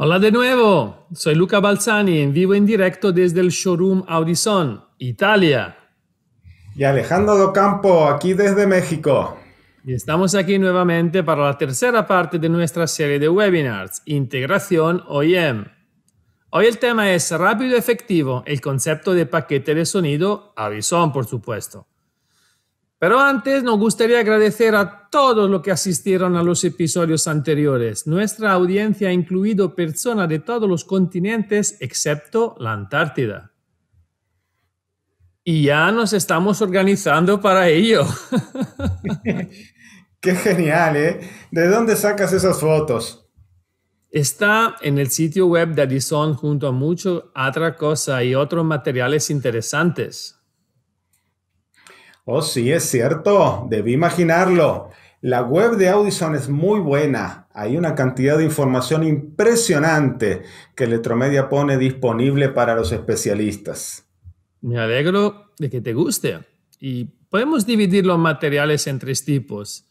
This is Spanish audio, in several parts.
Hola de nuevo, soy Luca Balzani en vivo en directo desde el showroom Audison, Italia. Y Alejandro Campo, aquí desde México. Y estamos aquí nuevamente para la tercera parte de nuestra serie de webinars, Integración OEM. Hoy el tema es rápido y efectivo, el concepto de paquete de sonido, Audison por supuesto. Pero antes nos gustaría agradecer a todos los que asistieron a los episodios anteriores. Nuestra audiencia ha incluido personas de todos los continentes excepto la Antártida. Y ya nos estamos organizando para ello. Qué genial, ¿eh? ¿De dónde sacas esas fotos? Está en el sitio web de Addison junto a mucho otra cosa y otros materiales interesantes. Oh, sí, es cierto, debí imaginarlo. La web de Audison es muy buena. Hay una cantidad de información impresionante que Electromedia pone disponible para los especialistas. Me alegro de que te guste. Y podemos dividir los materiales en tres tipos.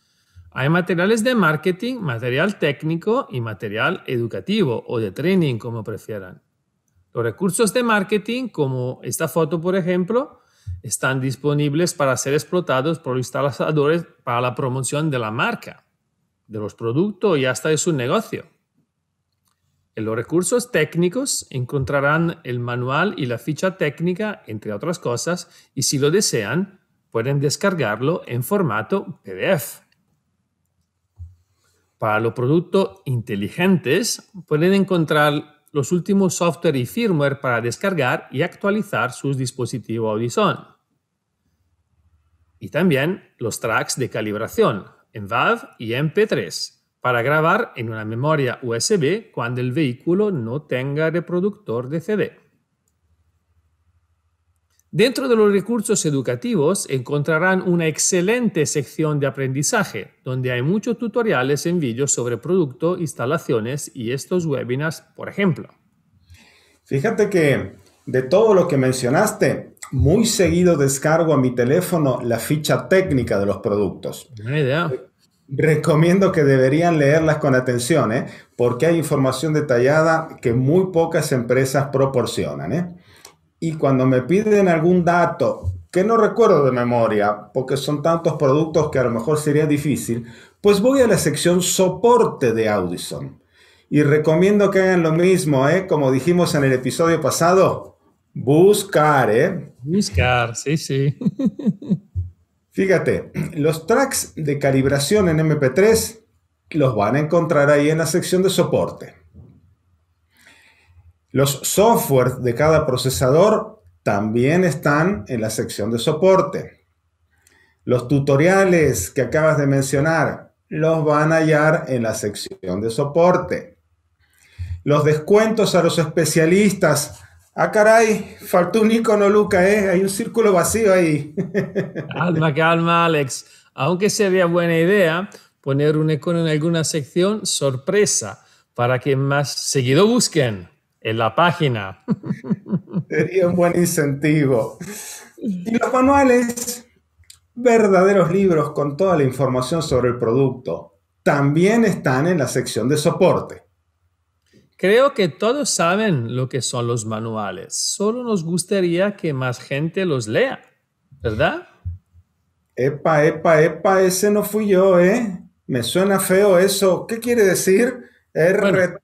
Hay materiales de marketing, material técnico y material educativo o de training, como prefieran. Los recursos de marketing, como esta foto, por ejemplo, están disponibles para ser explotados por los instaladores para la promoción de la marca, de los productos y hasta de su negocio. En los recursos técnicos encontrarán el manual y la ficha técnica, entre otras cosas, y si lo desean, pueden descargarlo en formato PDF. Para los productos inteligentes, pueden encontrar los últimos software y firmware para descargar y actualizar sus dispositivos Audison. Y también los tracks de calibración en WAV y MP3 para grabar en una memoria USB cuando el vehículo no tenga reproductor de CD. Dentro de los recursos educativos encontrarán una excelente sección de aprendizaje, donde hay muchos tutoriales en vídeos sobre producto, instalaciones y estos webinars, por ejemplo. Fíjate que de todo lo que mencionaste, muy seguido descargo a mi teléfono la ficha técnica de los productos. idea. Recomiendo que deberían leerlas con atención, ¿eh? porque hay información detallada que muy pocas empresas proporcionan. ¿eh? Y cuando me piden algún dato que no recuerdo de memoria, porque son tantos productos que a lo mejor sería difícil, pues voy a la sección soporte de Audison. Y recomiendo que hagan lo mismo, ¿eh? como dijimos en el episodio pasado, buscar, ¿eh? Buscar, sí, sí. Fíjate, los tracks de calibración en MP3 los van a encontrar ahí en la sección de soporte. Los softwares de cada procesador también están en la sección de soporte. Los tutoriales que acabas de mencionar los van a hallar en la sección de soporte. Los descuentos a los especialistas. Ah, caray, faltó un icono, Luca, ¿eh? hay un círculo vacío ahí. calma, calma, Alex. Aunque sería buena idea poner un icono en alguna sección, sorpresa, para que más seguido busquen en la página. Sería un buen incentivo. Y los manuales, verdaderos libros con toda la información sobre el producto, también están en la sección de soporte. Creo que todos saben lo que son los manuales, solo nos gustaría que más gente los lea, ¿verdad? Epa, epa, epa, ese no fui yo, ¿eh? Me suena feo eso. ¿Qué quiere decir? RTFM.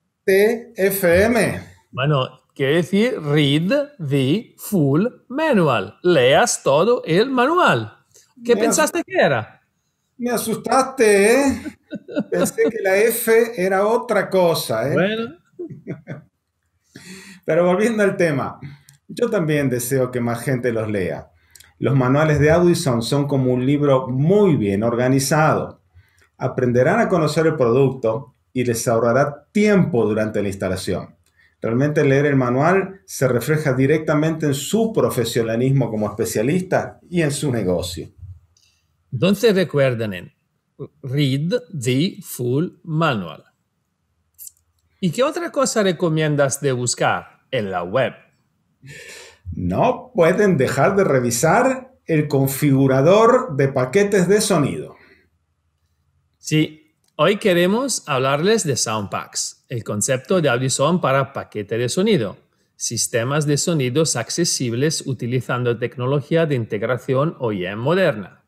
Bueno, quiere decir read the full manual. Leas todo el manual. ¿Qué pensaste que era? Me asustaste, ¿eh? Pensé que la F era otra cosa, ¿eh? Bueno. Pero volviendo al tema, yo también deseo que más gente los lea. Los manuales de Audison son como un libro muy bien organizado. Aprenderán a conocer el producto y les ahorrará tiempo durante la instalación. Realmente leer el manual se refleja directamente en su profesionalismo como especialista y en su negocio. Entonces recuerden, read the full manual. ¿Y qué otra cosa recomiendas de buscar en la web? No pueden dejar de revisar el configurador de paquetes de sonido. Sí, hoy queremos hablarles de Soundpacks el concepto de Audison para paquete de sonido, sistemas de sonidos accesibles utilizando tecnología de integración OEM moderna.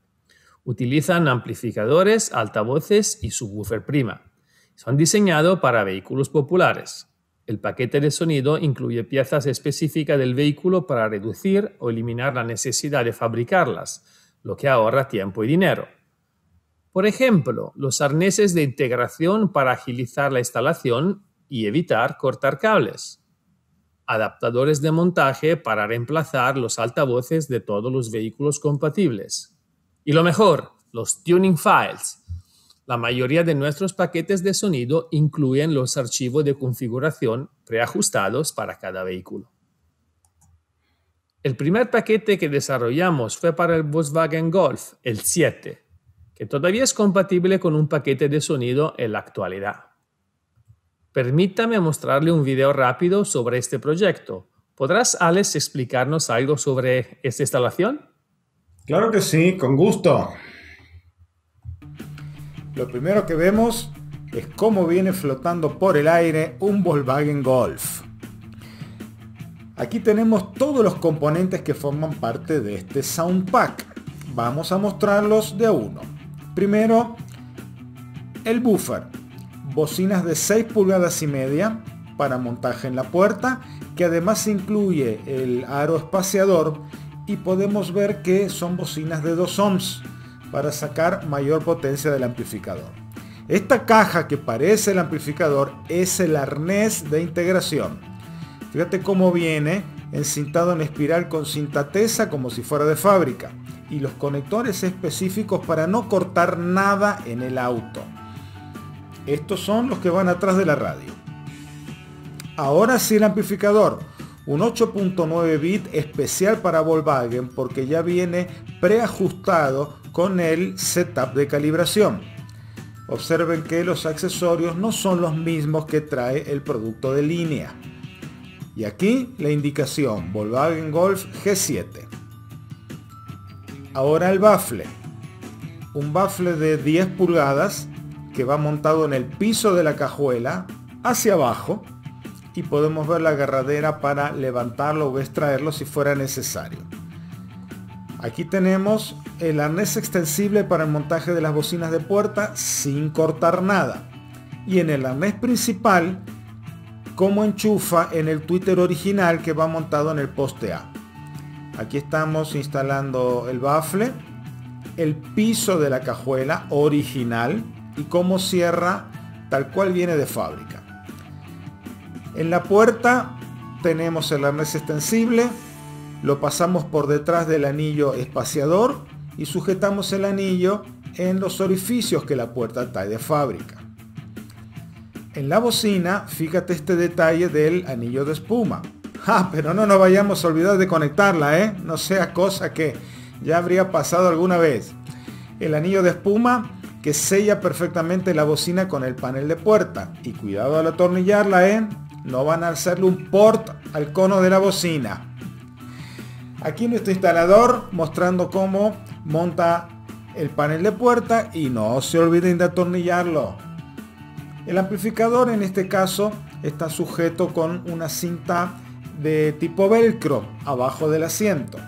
Utilizan amplificadores, altavoces y subwoofer prima. Son diseñados para vehículos populares. El paquete de sonido incluye piezas específicas del vehículo para reducir o eliminar la necesidad de fabricarlas, lo que ahorra tiempo y dinero. Por ejemplo, los arneses de integración para agilizar la instalación y evitar cortar cables. Adaptadores de montaje para reemplazar los altavoces de todos los vehículos compatibles. Y lo mejor, los tuning files. La mayoría de nuestros paquetes de sonido incluyen los archivos de configuración preajustados para cada vehículo. El primer paquete que desarrollamos fue para el Volkswagen Golf, el 7, que todavía es compatible con un paquete de sonido en la actualidad. Permítame mostrarle un video rápido sobre este proyecto. ¿Podrás, Alex, explicarnos algo sobre esta instalación? Claro que sí, con gusto. Lo primero que vemos es cómo viene flotando por el aire un Volkswagen Golf. Aquí tenemos todos los componentes que forman parte de este Sound Pack. Vamos a mostrarlos de uno. Primero, el buffer. Bocinas de 6 pulgadas y media para montaje en la puerta, que además incluye el aro espaciador y podemos ver que son bocinas de 2 ohms para sacar mayor potencia del amplificador. Esta caja que parece el amplificador es el arnés de integración. Fíjate cómo viene encintado en espiral con cinta tesa como si fuera de fábrica y los conectores específicos para no cortar nada en el auto. Estos son los que van atrás de la radio. Ahora sí el amplificador, un 8.9 bit especial para Volkswagen porque ya viene preajustado con el setup de calibración. Observen que los accesorios no son los mismos que trae el producto de línea. Y aquí la indicación Volkswagen Golf G7. Ahora el bafle. Un bafle de 10 pulgadas que va montado en el piso de la cajuela hacia abajo y podemos ver la agarradera para levantarlo o extraerlo si fuera necesario. Aquí tenemos el arnés extensible para el montaje de las bocinas de puerta sin cortar nada. Y en el arnés principal, como enchufa en el Twitter original que va montado en el poste A. Aquí estamos instalando el bafle, el piso de la cajuela original y cómo cierra tal cual viene de fábrica. En la puerta tenemos el arnés extensible, lo pasamos por detrás del anillo espaciador y sujetamos el anillo en los orificios que la puerta trae de fábrica. En la bocina, fíjate este detalle del anillo de espuma. Ah, pero no nos vayamos a olvidar de conectarla, ¿eh? No sea cosa que ya habría pasado alguna vez. El anillo de espuma que sella perfectamente la bocina con el panel de puerta. Y cuidado al atornillarla, ¿eh? No van a hacerle un port al cono de la bocina. Aquí nuestro instalador mostrando cómo monta el panel de puerta y no se olviden de atornillarlo. El amplificador en este caso está sujeto con una cinta de tipo velcro abajo del asiento.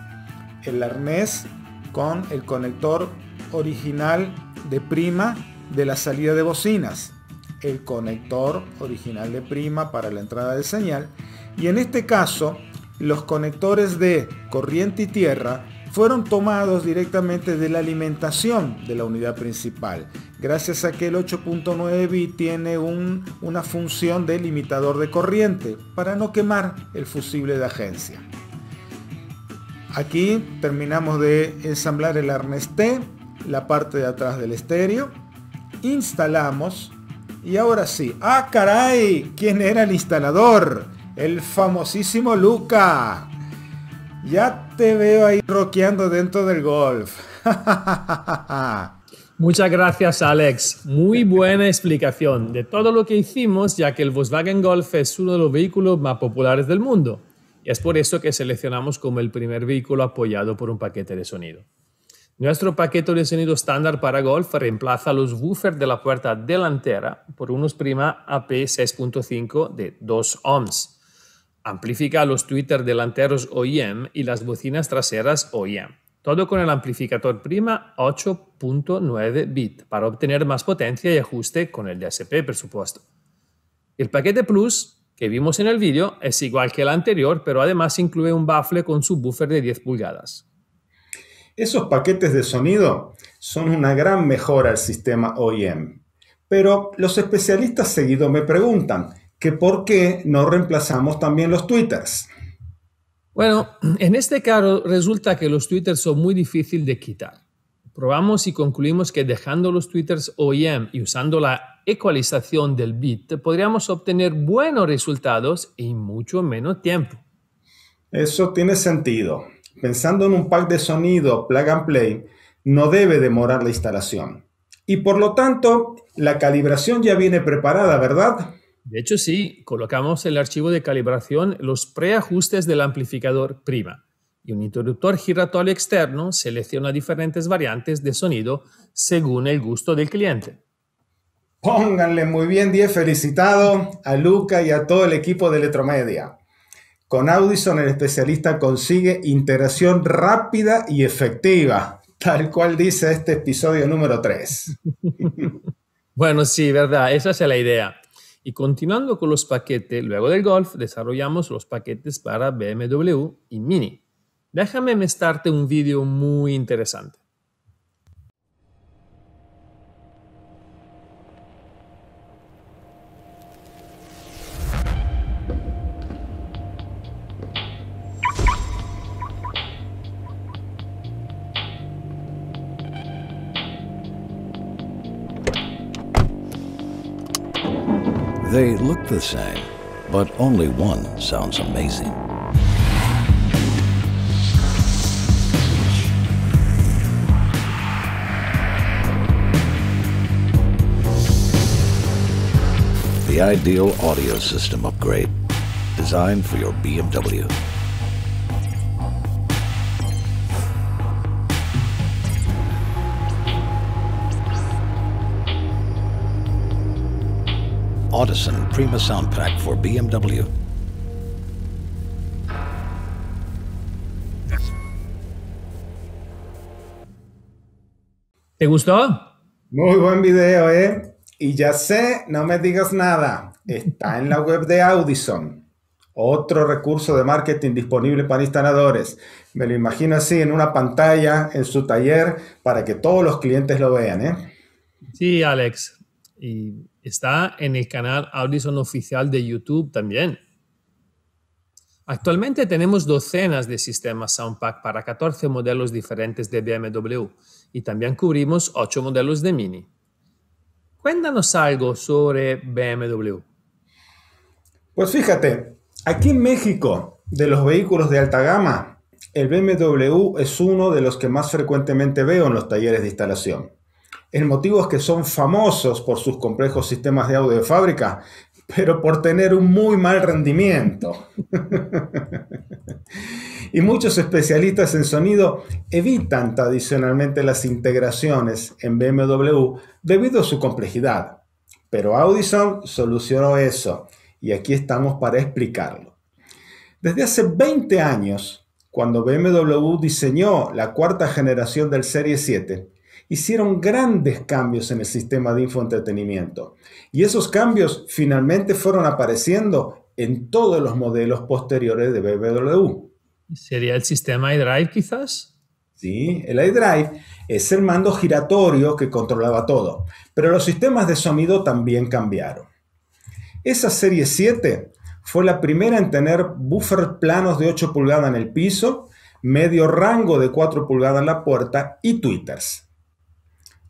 El arnés con el conector original de prima de la salida de bocinas. El conector original de prima para la entrada de señal. Y en este caso, los conectores de corriente y tierra fueron tomados directamente de la alimentación de la unidad principal, gracias a que el 8.9 bit tiene una función de limitador de corriente para no quemar el fusible de agencia. Aquí terminamos de ensamblar el arnés la parte de atrás del estéreo, instalamos y ahora sí, ¡ah caray! ¿Quién era el instalador? El famosísimo Luca. Ya te veo ahí roqueando dentro del golf. Muchas gracias, Alex. Muy buena explicación de todo lo que hicimos, ya que el Volkswagen Golf es uno de los vehículos más populares del mundo. Y es por eso que seleccionamos como el primer vehículo apoyado por un paquete de sonido. Nuestro paquete de sonido estándar para golf reemplaza los woofers de la puerta delantera por unos prima AP 6.5 de 2 ohms. Amplifica los tweeters delanteros OEM y las bocinas traseras OEM. Todo con el amplificador prima 8.9 bit para obtener más potencia y ajuste con el DSP, por supuesto. El paquete Plus que vimos en el vídeo es igual que el anterior, pero además incluye un baffle con subwoofer de 10 pulgadas. Esos paquetes de sonido son una gran mejora al sistema OEM. Pero los especialistas seguido me preguntan, que por qué no reemplazamos también los twitters. Bueno, en este caso resulta que los twitters son muy difíciles de quitar. Probamos y concluimos que dejando los twitters OEM y usando la ecualización del bit podríamos obtener buenos resultados en mucho menos tiempo. Eso tiene sentido. Pensando en un pack de sonido plug and play, no debe demorar la instalación. Y por lo tanto, la calibración ya viene preparada, ¿verdad? De hecho, sí, colocamos el archivo de calibración los preajustes del amplificador prima y un interruptor giratorio externo selecciona diferentes variantes de sonido según el gusto del cliente. Pónganle muy bien 10 felicitado a Luca y a todo el equipo de Electromedia. Con Audison el especialista consigue integración rápida y efectiva, tal cual dice este episodio número 3. bueno, sí, verdad, esa es la idea. Y continuando con los paquetes, luego del Golf desarrollamos los paquetes para BMW y Mini. Déjame mostrarte un video muy interesante. They look the same, but only one sounds amazing. The ideal audio system upgrade, designed for your BMW. Audison Prima Sound Pack for BMW. ¿Te gustó? Muy buen video, ¿eh? Y ya sé, no me digas nada. Está en la web de Audison. Otro recurso de marketing disponible para instaladores. Me lo imagino así en una pantalla, en su taller, para que todos los clientes lo vean, ¿eh? Sí, Alex. Y Está en el canal Audison oficial de YouTube también. Actualmente tenemos docenas de sistemas Soundpack para 14 modelos diferentes de BMW y también cubrimos 8 modelos de Mini. Cuéntanos algo sobre BMW. Pues fíjate, aquí en México, de los vehículos de alta gama, el BMW es uno de los que más frecuentemente veo en los talleres de instalación. El motivo es que son famosos por sus complejos sistemas de audio de fábrica, pero por tener un muy mal rendimiento. y muchos especialistas en sonido evitan tradicionalmente las integraciones en BMW debido a su complejidad. Pero Audison solucionó eso y aquí estamos para explicarlo. Desde hace 20 años, cuando BMW diseñó la cuarta generación del Serie 7, hicieron grandes cambios en el sistema de infoentretenimiento. Y esos cambios finalmente fueron apareciendo en todos los modelos posteriores de BBW. ¿Sería el sistema iDrive quizás? ¿sí? El iDrive es el mando giratorio que controlaba todo, pero los sistemas de sonido también cambiaron. Esa serie 7 fue la primera en tener buffers planos de 8 pulgadas en el piso, medio rango de 4 pulgadas en la puerta y tweeters.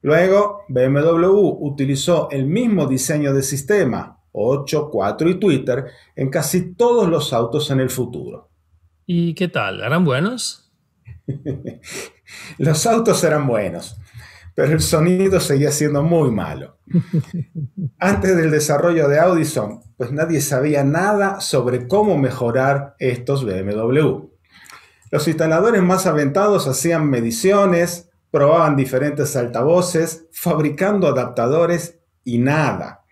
Luego, BMW utilizó el mismo diseño de sistema, 8, 4 y Twitter, en casi todos los autos en el futuro. ¿Y qué tal? ¿Eran buenos? los autos eran buenos, pero el sonido seguía siendo muy malo. Antes del desarrollo de Audison, pues nadie sabía nada sobre cómo mejorar estos BMW. Los instaladores más aventados hacían mediciones, probaban diferentes altavoces, fabricando adaptadores y nada.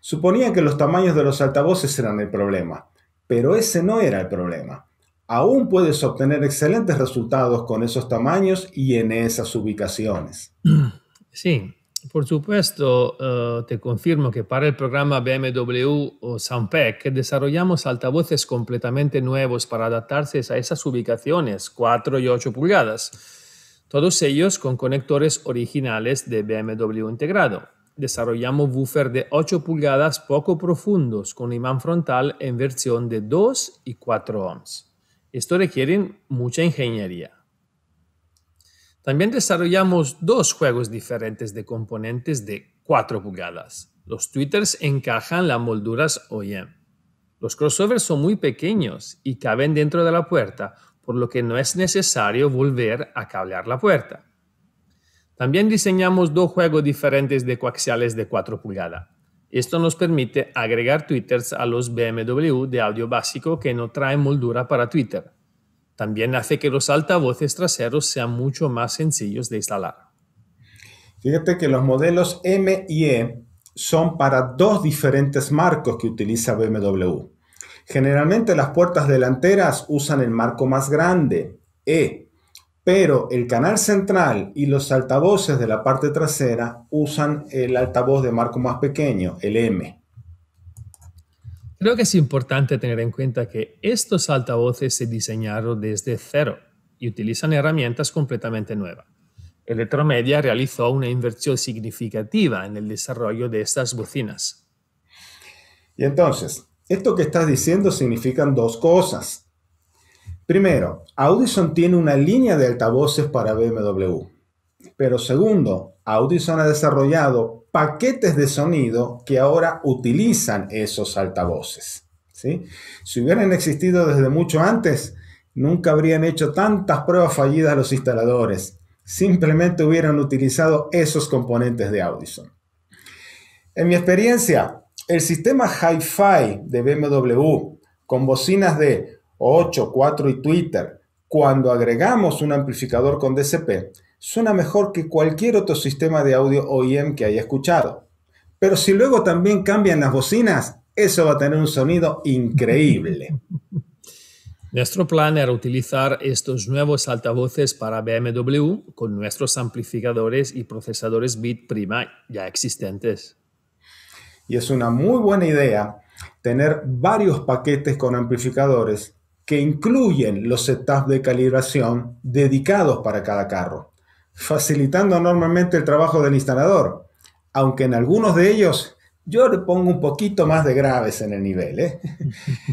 suponía que los tamaños de los altavoces eran el problema, pero ese no era el problema. Aún puedes obtener excelentes resultados con esos tamaños y en esas ubicaciones. Sí, por supuesto, eh, te confirmo que para el programa BMW o Soundpack desarrollamos altavoces completamente nuevos para adaptarse a esas ubicaciones, 4 y 8 pulgadas todos ellos con conectores originales de BMW integrado. Desarrollamos woofer de 8 pulgadas poco profundos con imán frontal en versión de 2 y 4 ohms. Esto requiere mucha ingeniería. También desarrollamos dos juegos diferentes de componentes de 4 pulgadas. Los tweeters encajan las molduras OEM. Los crossovers son muy pequeños y caben dentro de la puerta, por lo que no es necesario volver a cablear la puerta. También diseñamos dos juegos diferentes de coaxiales de 4 pulgadas. Esto nos permite agregar tweeters a los BMW de audio básico que no traen moldura para Twitter. También hace que los altavoces traseros sean mucho más sencillos de instalar. Fíjate que los modelos M y E son para dos diferentes marcos que utiliza BMW. Generalmente las puertas delanteras usan el marco más grande, E, pero el canal central y los altavoces de la parte trasera usan el altavoz de marco más pequeño, el M. Creo que es importante tener en cuenta que estos altavoces se diseñaron desde cero y utilizan herramientas completamente nuevas. Electromedia realizó una inversión significativa en el desarrollo de estas bocinas. Y entonces, esto que estás diciendo significan dos cosas. Primero, Audison tiene una línea de altavoces para BMW. Pero segundo, Audison ha desarrollado paquetes de sonido que ahora utilizan esos altavoces. Si hubieran existido desde mucho antes, nunca habrían hecho tantas pruebas fallidas a los instaladores. Simplemente hubieran utilizado esos componentes de Audison. En mi experiencia, el sistema hi-fi de BMW con bocinas de 8, 4 y Twitter, cuando agregamos un amplificador con DCP, suena mejor que cualquier otro sistema de audio OEM que haya escuchado. Pero si luego también cambian las bocinas, eso va a tener un sonido increíble. Nuestro plan era utilizar estos nuevos altavoces para BMW con nuestros amplificadores y procesadores bit ya existentes y es una muy buena idea tener varios paquetes con amplificadores que incluyen los setups de calibración dedicados para cada carro, facilitando enormemente el trabajo del instalador, aunque en algunos de ellos yo le pongo un poquito más de graves en el nivel. ¿eh?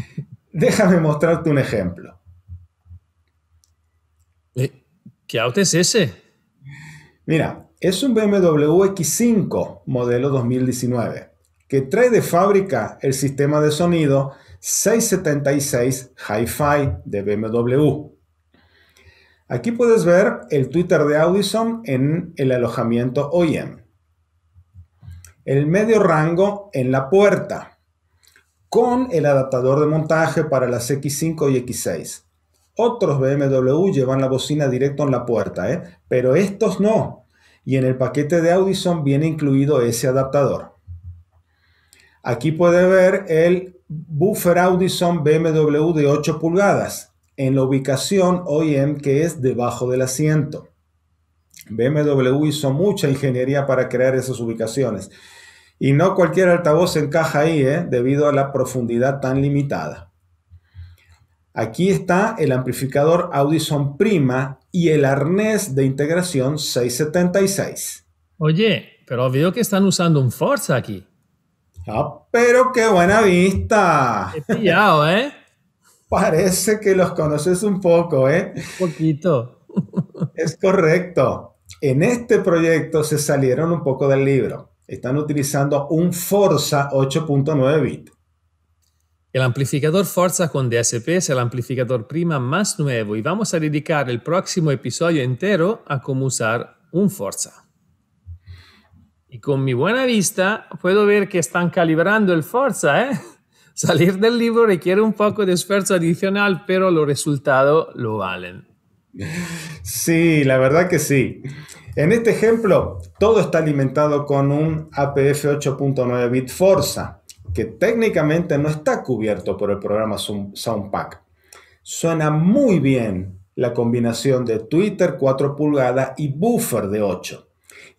Déjame mostrarte un ejemplo. Eh, ¿Qué auto es ese? Mira, es un BMW X5 modelo 2019 que trae de fábrica el sistema de sonido 676 Hi-Fi de BMW. Aquí puedes ver el Twitter de Audison en el alojamiento OEM. El medio rango en la puerta con el adaptador de montaje para las X5 y X6. Otros BMW llevan la bocina directo en la puerta, ¿eh? pero estos no. Y en el paquete de Audison viene incluido ese adaptador. Aquí puede ver el buffer Audison BMW de 8 pulgadas en la ubicación OEM que es debajo del asiento. BMW hizo mucha ingeniería para crear esas ubicaciones. Y no cualquier altavoz encaja ahí, ¿eh? debido a la profundidad tan limitada. Aquí está el amplificador Audison Prima y el arnés de integración 676. Oye, pero veo que están usando un Forza aquí. Ah, pero qué buena vista. He pillado, ¿eh? Parece que los conoces un poco, ¿eh? Un poquito. es correcto. En este proyecto se salieron un poco del libro. Están utilizando un Forza 8.9 bit. El amplificador Forza con DSP es el amplificador prima más nuevo y vamos a dedicar el próximo episodio entero a cómo usar un Forza. Y con mi buena vista puedo ver que están calibrando el Forza. ¿eh? Salir del libro requiere un poco de esfuerzo adicional, pero los resultados lo valen. Sí, la verdad que sí. En este ejemplo, todo está alimentado con un APF 8.9 bit Forza, que técnicamente no está cubierto por el programa Soundpack. Suena muy bien la combinación de Twitter 4 pulgadas y buffer de 8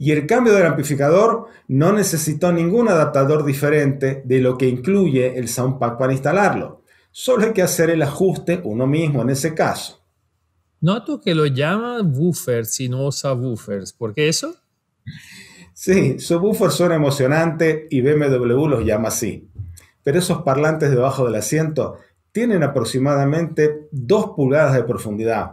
y el cambio del amplificador no necesitó ningún adaptador diferente de lo que incluye el sound pack para instalarlo. Solo hay que hacer el ajuste uno mismo en ese caso. Noto que lo llaman woofer y no usa ¿Por qué eso? Sí, subwoofer suena emocionante y BMW los llama así. Pero esos parlantes debajo del asiento tienen aproximadamente 2 pulgadas de profundidad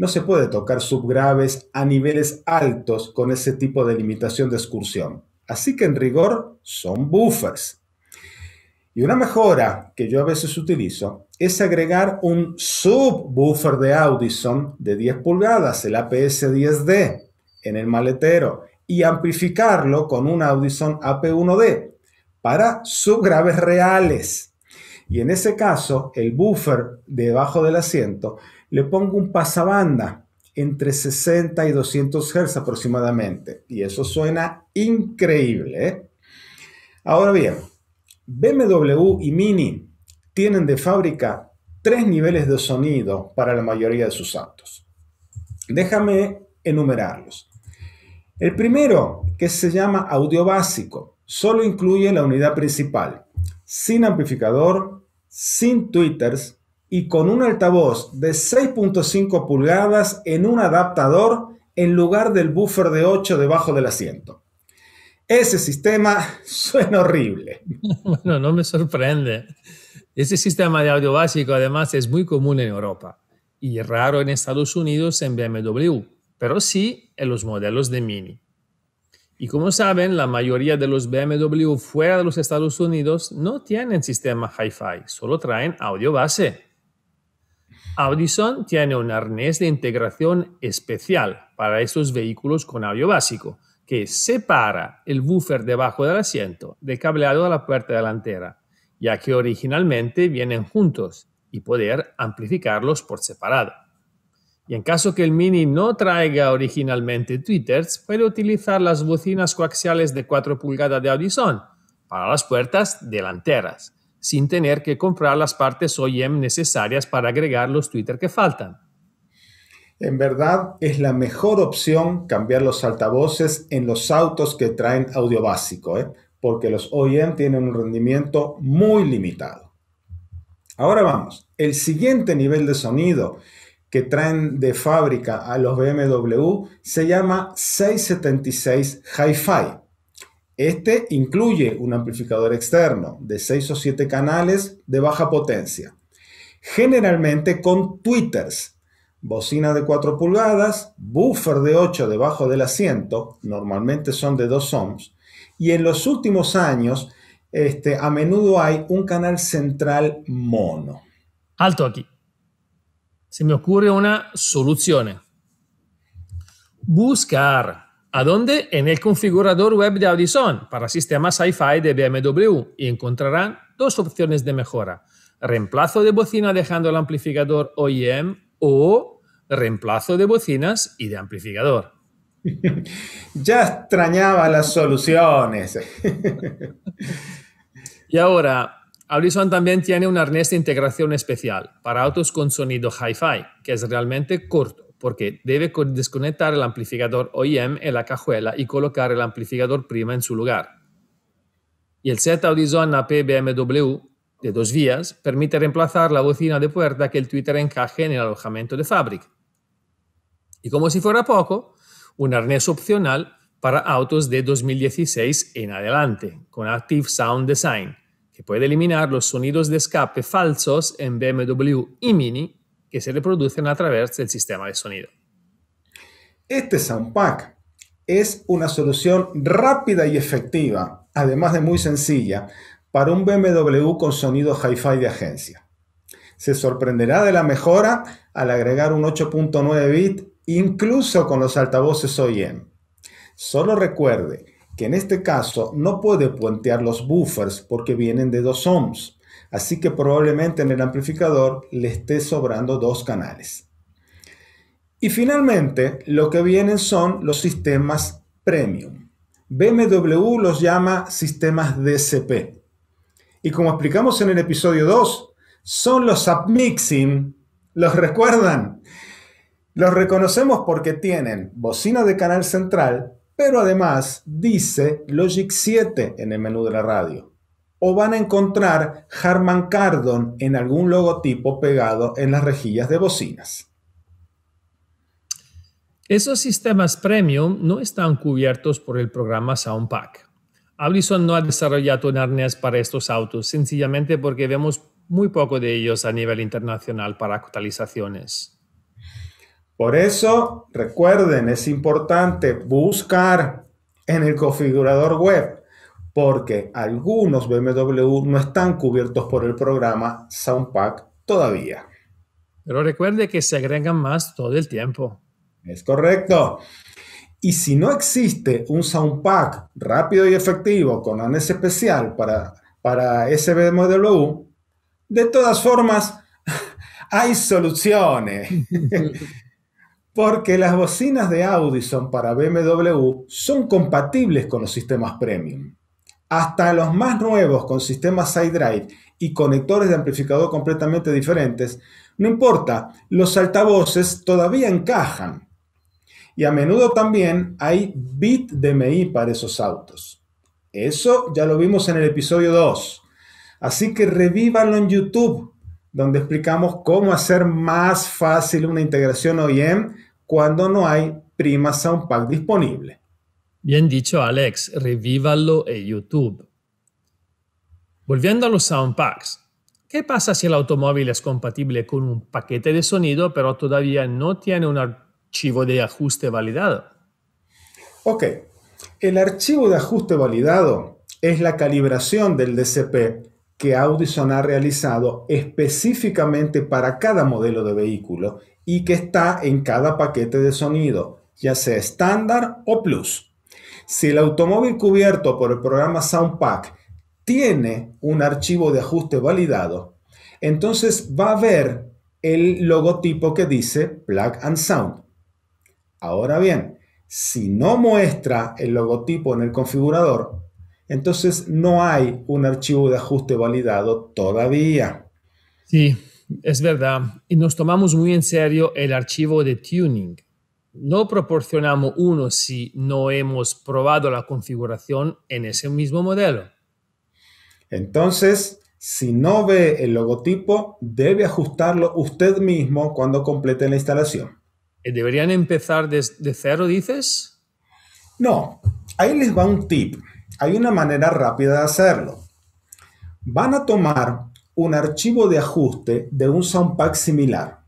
no se puede tocar subgraves a niveles altos con ese tipo de limitación de excursión. Así que en rigor son buffers. Y una mejora que yo a veces utilizo es agregar un subbuffer de Audison de 10 pulgadas, el APS 10D, en el maletero y amplificarlo con un Audison AP1D para subgraves reales. Y en ese caso, el buffer debajo del asiento le pongo un pasabanda entre 60 y 200 Hz aproximadamente. Y eso suena increíble. ¿eh? Ahora bien, BMW y Mini tienen de fábrica tres niveles de sonido para la mayoría de sus autos. Déjame enumerarlos. El primero, que se llama audio básico, solo incluye la unidad principal, sin amplificador, sin tweeters, y con un altavoz de 6.5 pulgadas en un adaptador en lugar del buffer de 8 debajo del asiento. Ese sistema suena horrible. Bueno, no me sorprende. Ese sistema de audio básico además es muy común en Europa y raro en Estados Unidos en BMW, pero sí en los modelos de Mini. Y como saben, la mayoría de los BMW fuera de los Estados Unidos no tienen sistema hi-fi, solo traen audio base. Audison tiene un arnés de integración especial para esos vehículos con audio básico, que separa el woofer debajo del asiento de cableado a la puerta delantera, ya que originalmente vienen juntos y poder amplificarlos por separado. Y en caso que el Mini no traiga originalmente tweeters, puede utilizar las bocinas coaxiales de 4 pulgadas de Audison para las puertas delanteras, sin tener que comprar las partes OEM necesarias para agregar los Twitter que faltan. En verdad, es la mejor opción cambiar los altavoces en los autos que traen audio básico, ¿eh? porque los OEM tienen un rendimiento muy limitado. Ahora vamos, el siguiente nivel de sonido que traen de fábrica a los BMW se llama 676 Hi-Fi este incluye un amplificador externo de 6 o 7 canales de baja potencia, generalmente con tweeters, bocina de 4 pulgadas, buffer de 8 debajo del asiento, normalmente son de 2 ohms, y en los últimos años este, a menudo hay un canal central mono. Alto aquí. Se me ocurre una solución. Buscar ¿A dónde? En el configurador web de Audison para sistemas Hi-Fi de BMW y encontrarán dos opciones de mejora. Reemplazo de bocina dejando el amplificador OEM o reemplazo de bocinas y de amplificador. ya extrañaba las soluciones. y ahora, Audison también tiene un arnés de integración especial para autos con sonido hi-fi, que es realmente corto porque debe desconectar el amplificador OEM en la cajuela y colocar el amplificador prima en su lugar. Y el set Audison APBMW de dos vías permite reemplazar la bocina de puerta que el Twitter encaje en el alojamiento de fábrica. Y como si fuera poco, un arnés opcional para autos de 2016 en adelante, con Active Sound Design, que puede eliminar los sonidos de escape falsos en BMW y Mini que se reproducen a través del sistema de sonido. Este Soundpack es una solución rápida y efectiva, además de muy sencilla, para un BMW con sonido hi-fi de agencia. Se sorprenderá de la mejora al agregar un 8.9 bit incluso con los altavoces OEM. Solo recuerde que en este caso no puede puentear los buffers porque vienen de 2 ohms Así que probablemente en el amplificador le esté sobrando dos canales. Y finalmente, lo que vienen son los sistemas premium. BMW los llama sistemas DCP. Y como explicamos en el episodio 2, son los submixing. ¿Los recuerdan? Los reconocemos porque tienen bocina de canal central, pero además dice Logic 7 en el menú de la radio o van a encontrar Harman Kardon en algún logotipo pegado en las rejillas de bocinas. Esos sistemas premium no están cubiertos por el programa Soundpack. Allison no ha desarrollado un arnés para estos autos, sencillamente porque vemos muy poco de ellos a nivel internacional para actualizaciones. Por eso, recuerden, es importante buscar en el configurador web porque algunos BMW no están cubiertos por el programa Soundpack todavía. Pero recuerde que se agregan más todo el tiempo. Es correcto. Y si no existe un Soundpack rápido y efectivo con ANES especial para, para ese BMW, de todas formas, hay soluciones. Porque las bocinas de Audison para BMW son compatibles con los sistemas premium hasta los más nuevos con sistemas side drive y conectores de amplificador completamente diferentes, no importa, los altavoces todavía encajan. Y a menudo también hay bit DMI para esos autos. Eso ya lo vimos en el episodio 2. Así que revívalo en YouTube, donde explicamos cómo hacer más fácil una integración OEM cuando no hay prima soundpack disponible. Bien dicho, Alex, revívalo en YouTube. Volviendo a los packs, ¿qué pasa si el automóvil es compatible con un paquete de sonido pero todavía no tiene un archivo de ajuste validado? Ok, el archivo de ajuste validado es la calibración del DCP que Audison ha realizado específicamente para cada modelo de vehículo y que está en cada paquete de sonido, ya sea estándar o plus. Si el automóvil cubierto por el programa SoundPack tiene un archivo de ajuste validado, entonces va a ver el logotipo que dice Plug and Sound. Ahora bien, si no muestra el logotipo en el configurador, entonces no hay un archivo de ajuste validado todavía. Sí, es verdad. Y nos tomamos muy en serio el archivo de tuning no proporcionamos uno si no hemos probado la configuración en ese mismo modelo. Entonces, si no ve el logotipo, debe ajustarlo usted mismo cuando complete la instalación. Eh, ¿Deberían empezar desde cero, dices? No, ahí les va un tip. Hay una manera rápida de hacerlo. Van a tomar un archivo de ajuste de un soundpack similar.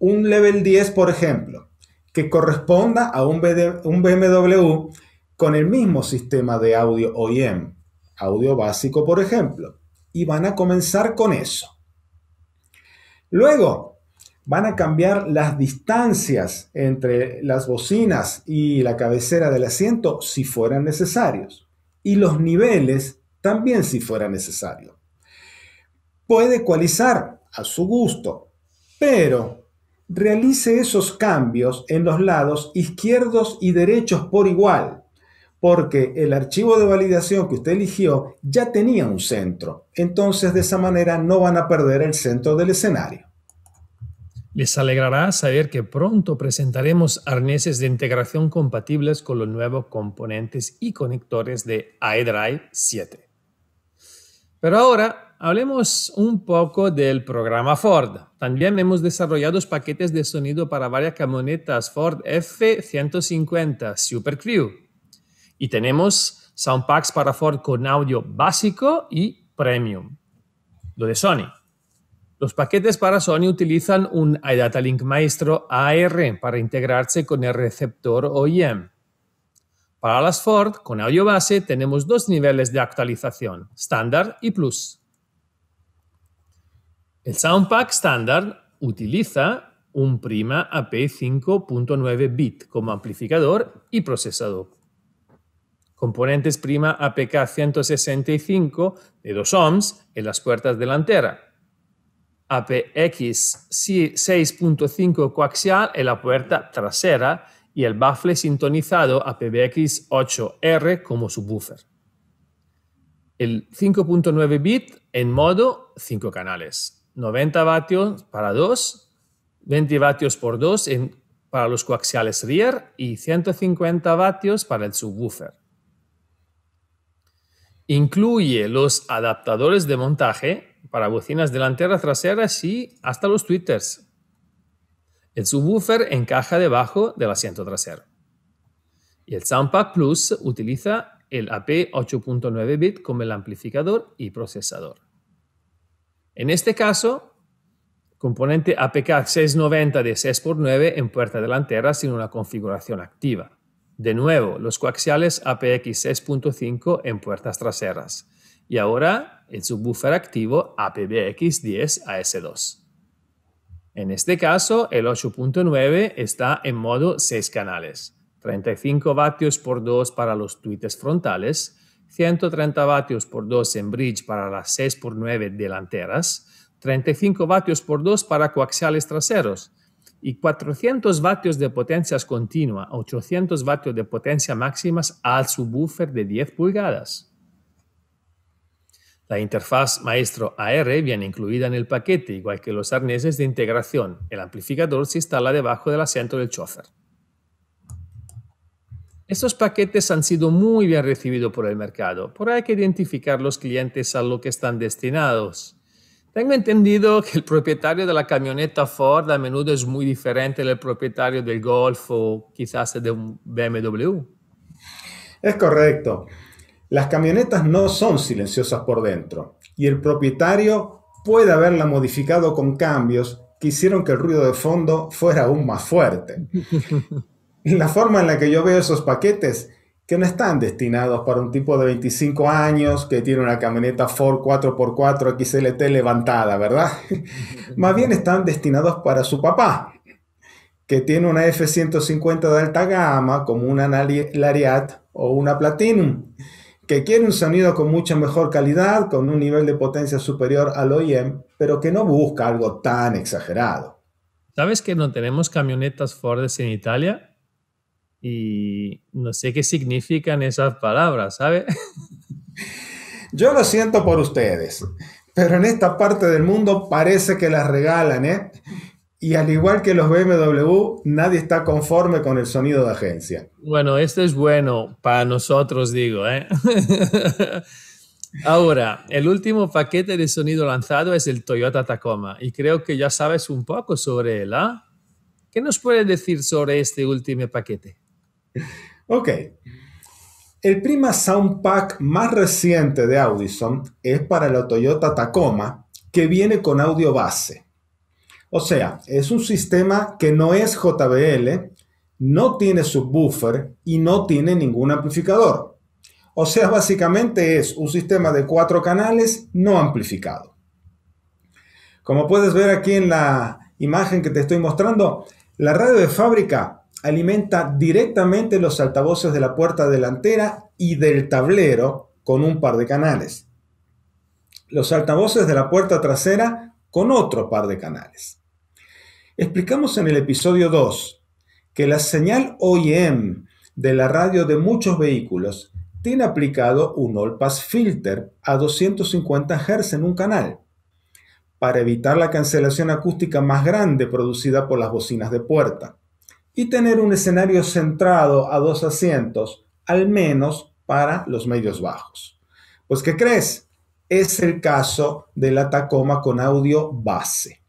Un level 10, por ejemplo que corresponda a un, BMW con el mismo sistema de audio OEM, audio básico por ejemplo, y van a comenzar con eso. Luego, van a cambiar las distancias entre las bocinas y la cabecera del asiento si fueran necesarios, y los niveles también si fuera necesario. Puede ecualizar a su gusto, pero realice esos cambios en los lados izquierdos y derechos por igual, porque el archivo de validación que usted eligió ya tenía un centro. Entonces, de esa manera no van a perder el centro del escenario. Les alegrará saber que pronto presentaremos arneses de integración compatibles con los nuevos componentes y conectores de iDrive 7. Pero ahora Hablemos un poco del programa Ford. También hemos desarrollado paquetes de sonido para varias camionetas Ford F-150 SuperCrew. Y tenemos soundpacks para Ford con audio básico y premium. Lo de Sony. Los paquetes para Sony utilizan un iDatalink Maestro AR para integrarse con el receptor OEM. Para las Ford, con audio base, tenemos dos niveles de actualización, estándar y plus. El Soundpack Standard utiliza un Prima AP5.9 bit como amplificador y procesador. Componentes Prima APK 165 de 2 ohms en las puertas delanteras. APX 6.5 coaxial en la puerta trasera y el baffle sintonizado apbx 8R como subwoofer. El 5.9 bit en modo 5 canales. 90 vatios para 2, 20 vatios por 2 para los coaxiales rear y 150 vatios para el subwoofer. Incluye los adaptadores de montaje para bocinas delanteras, traseras y hasta los tweeters. El subwoofer encaja debajo del asiento trasero. Y el Soundpack Plus utiliza el AP 8.9 bit como el amplificador y procesador. En este caso, componente APK 690 de 6x9 en puerta delantera sin una configuración activa. De nuevo, los coaxiales APX 6.5 en puertas traseras. Y ahora el subwoofer activo APBX 10 AS2. En este caso, el 8.9 está en modo 6 canales, 35 vatios por 2 para los tweets frontales 130 vatios por 2 en bridge para las 6x9 delanteras, 35 vatios por 2 para coaxiales traseros y 400 vatios de potencias continua, 800 vatios de potencia máximas al subwoofer de 10 pulgadas. La interfaz Maestro AR viene incluida en el paquete, igual que los arneses de integración. El amplificador se instala debajo del asiento del chofer. Estos paquetes han sido muy bien recibidos por el mercado, pero hay que identificar los clientes a lo que están destinados. Tengo entendido que el propietario de la camioneta Ford a menudo es muy diferente del propietario del Golf o quizás de un BMW. Es correcto. Las camionetas no son silenciosas por dentro y el propietario puede haberla modificado con cambios que hicieron que el ruido de fondo fuera aún más fuerte. la forma en la que yo veo esos paquetes, que no están destinados para un tipo de 25 años que tiene una camioneta Ford 4x4 XLT levantada, ¿verdad? Más bien están destinados para su papá, que tiene una F-150 de alta gama, como una Lariat o una Platinum, que quiere un sonido con mucha mejor calidad, con un nivel de potencia superior al OEM, pero que no busca algo tan exagerado. ¿Sabes que no tenemos camionetas Ford en Italia? y no sé qué significan esas palabras, ¿sabe? Yo lo siento por ustedes, pero en esta parte del mundo parece que las regalan, ¿eh? Y al igual que los BMW, nadie está conforme con el sonido de agencia. Bueno, esto es bueno para nosotros, digo, ¿eh? Ahora, el último paquete de sonido lanzado es el Toyota Tacoma y creo que ya sabes un poco sobre él, ¿ah? ¿Qué nos puedes decir sobre este último paquete? ok. El Prima Sound Pack más reciente de Audison es para la Toyota Tacoma, que viene con audio base. O sea, es un sistema que no es JBL, no tiene subwoofer y no tiene ningún amplificador. O sea, básicamente es un sistema de cuatro canales no amplificado. Como puedes ver aquí en la imagen que te estoy mostrando, la radio de fábrica alimenta directamente los altavoces de la puerta delantera y del tablero con un par de canales. Los altavoces de la puerta trasera con otro par de canales. Explicamos en el episodio 2 que la señal OEM de la radio de muchos vehículos tiene aplicado un all pass filter a 250 Hz en un canal para evitar la cancelación acústica más grande producida por las bocinas de puerta y tener un escenario centrado a dos asientos, al menos para los medios bajos. Pues, ¿qué crees? Es el caso de la Tacoma con audio base.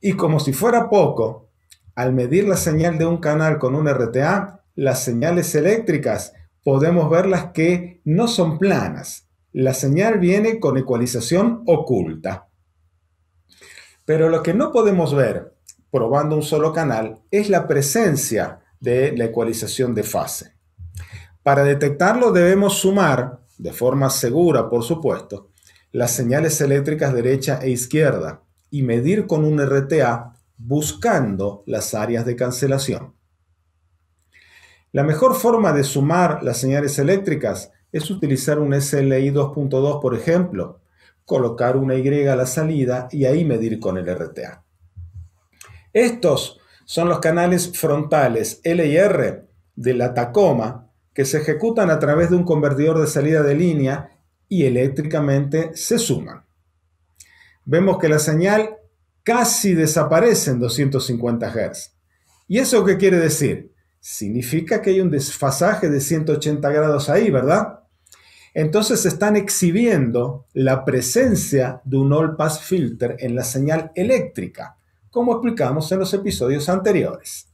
Y como si fuera poco, al medir la señal de un canal con un RTA, las señales eléctricas podemos ver las que no son planas. La señal viene con ecualización oculta. Pero lo que no podemos ver probando un solo canal es la presencia de la ecualización de fase. Para detectarlo debemos sumar, de forma segura por supuesto, las señales eléctricas derecha e izquierda y medir con un RTA buscando las áreas de cancelación. La mejor forma de sumar las señales eléctricas es utilizar un SLI 2.2, por ejemplo, colocar una Y a la salida y ahí medir con el RTA. Estos son los canales frontales L y R de la Tacoma que se ejecutan a través de un convertidor de salida de línea y eléctricamente se suman. Vemos que la señal casi desaparece en 250 Hz. ¿Y eso qué quiere decir? Significa que hay un desfasaje de 180 grados ahí, ¿verdad? Entonces están exhibiendo la presencia de un all-pass filter en la señal eléctrica como explicamos en los episodios anteriores.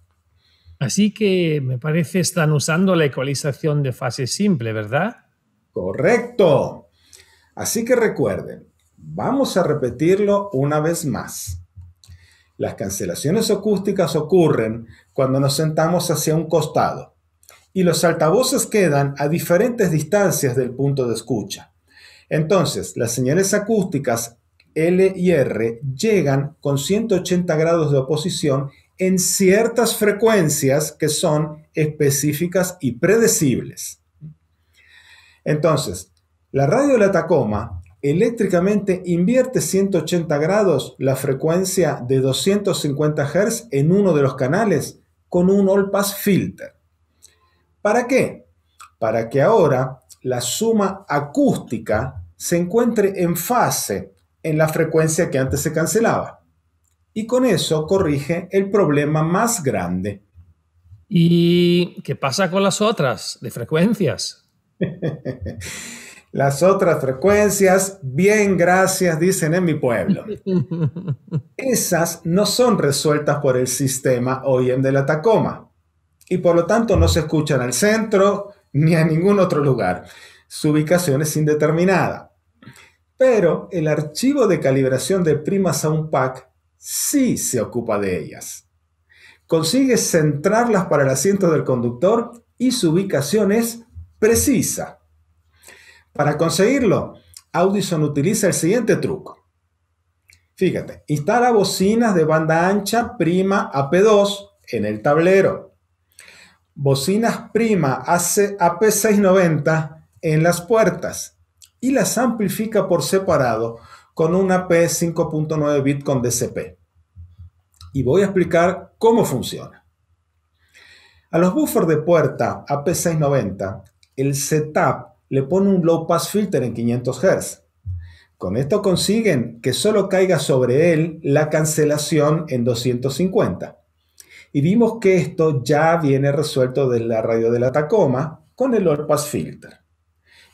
Así que me parece están usando la ecualización de fase simple, ¿verdad? Correcto. Así que recuerden, vamos a repetirlo una vez más. Las cancelaciones acústicas ocurren cuando nos sentamos hacia un costado y los altavoces quedan a diferentes distancias del punto de escucha. Entonces, las señales acústicas L y R llegan con 180 grados de oposición en ciertas frecuencias que son específicas y predecibles. Entonces, la radio de la Tacoma eléctricamente invierte 180 grados la frecuencia de 250 Hz en uno de los canales con un all pass filter. ¿Para qué? Para que ahora la suma acústica se encuentre en fase en la frecuencia que antes se cancelaba. Y con eso corrige el problema más grande. ¿Y qué pasa con las otras de frecuencias? las otras frecuencias, bien gracias, dicen en mi pueblo. Esas no son resueltas por el sistema OIM de la Tacoma y por lo tanto no se escuchan al centro ni a ningún otro lugar. Su ubicación es indeterminada pero el archivo de calibración de Prima Sound Pack sí se ocupa de ellas. Consigue centrarlas para el asiento del conductor y su ubicación es precisa. Para conseguirlo, Audison utiliza el siguiente truco. Fíjate, instala bocinas de banda ancha prima AP2 en el tablero. Bocinas prima AP690 en las puertas y las amplifica por separado con una P 5.9 bit con DCP. Y voy a explicar cómo funciona. A los buffers de puerta AP690, el setup le pone un low pass filter en 500 Hz. Con esto consiguen que solo caiga sobre él la cancelación en 250. Y vimos que esto ya viene resuelto desde la radio de la Tacoma con el low pass filter.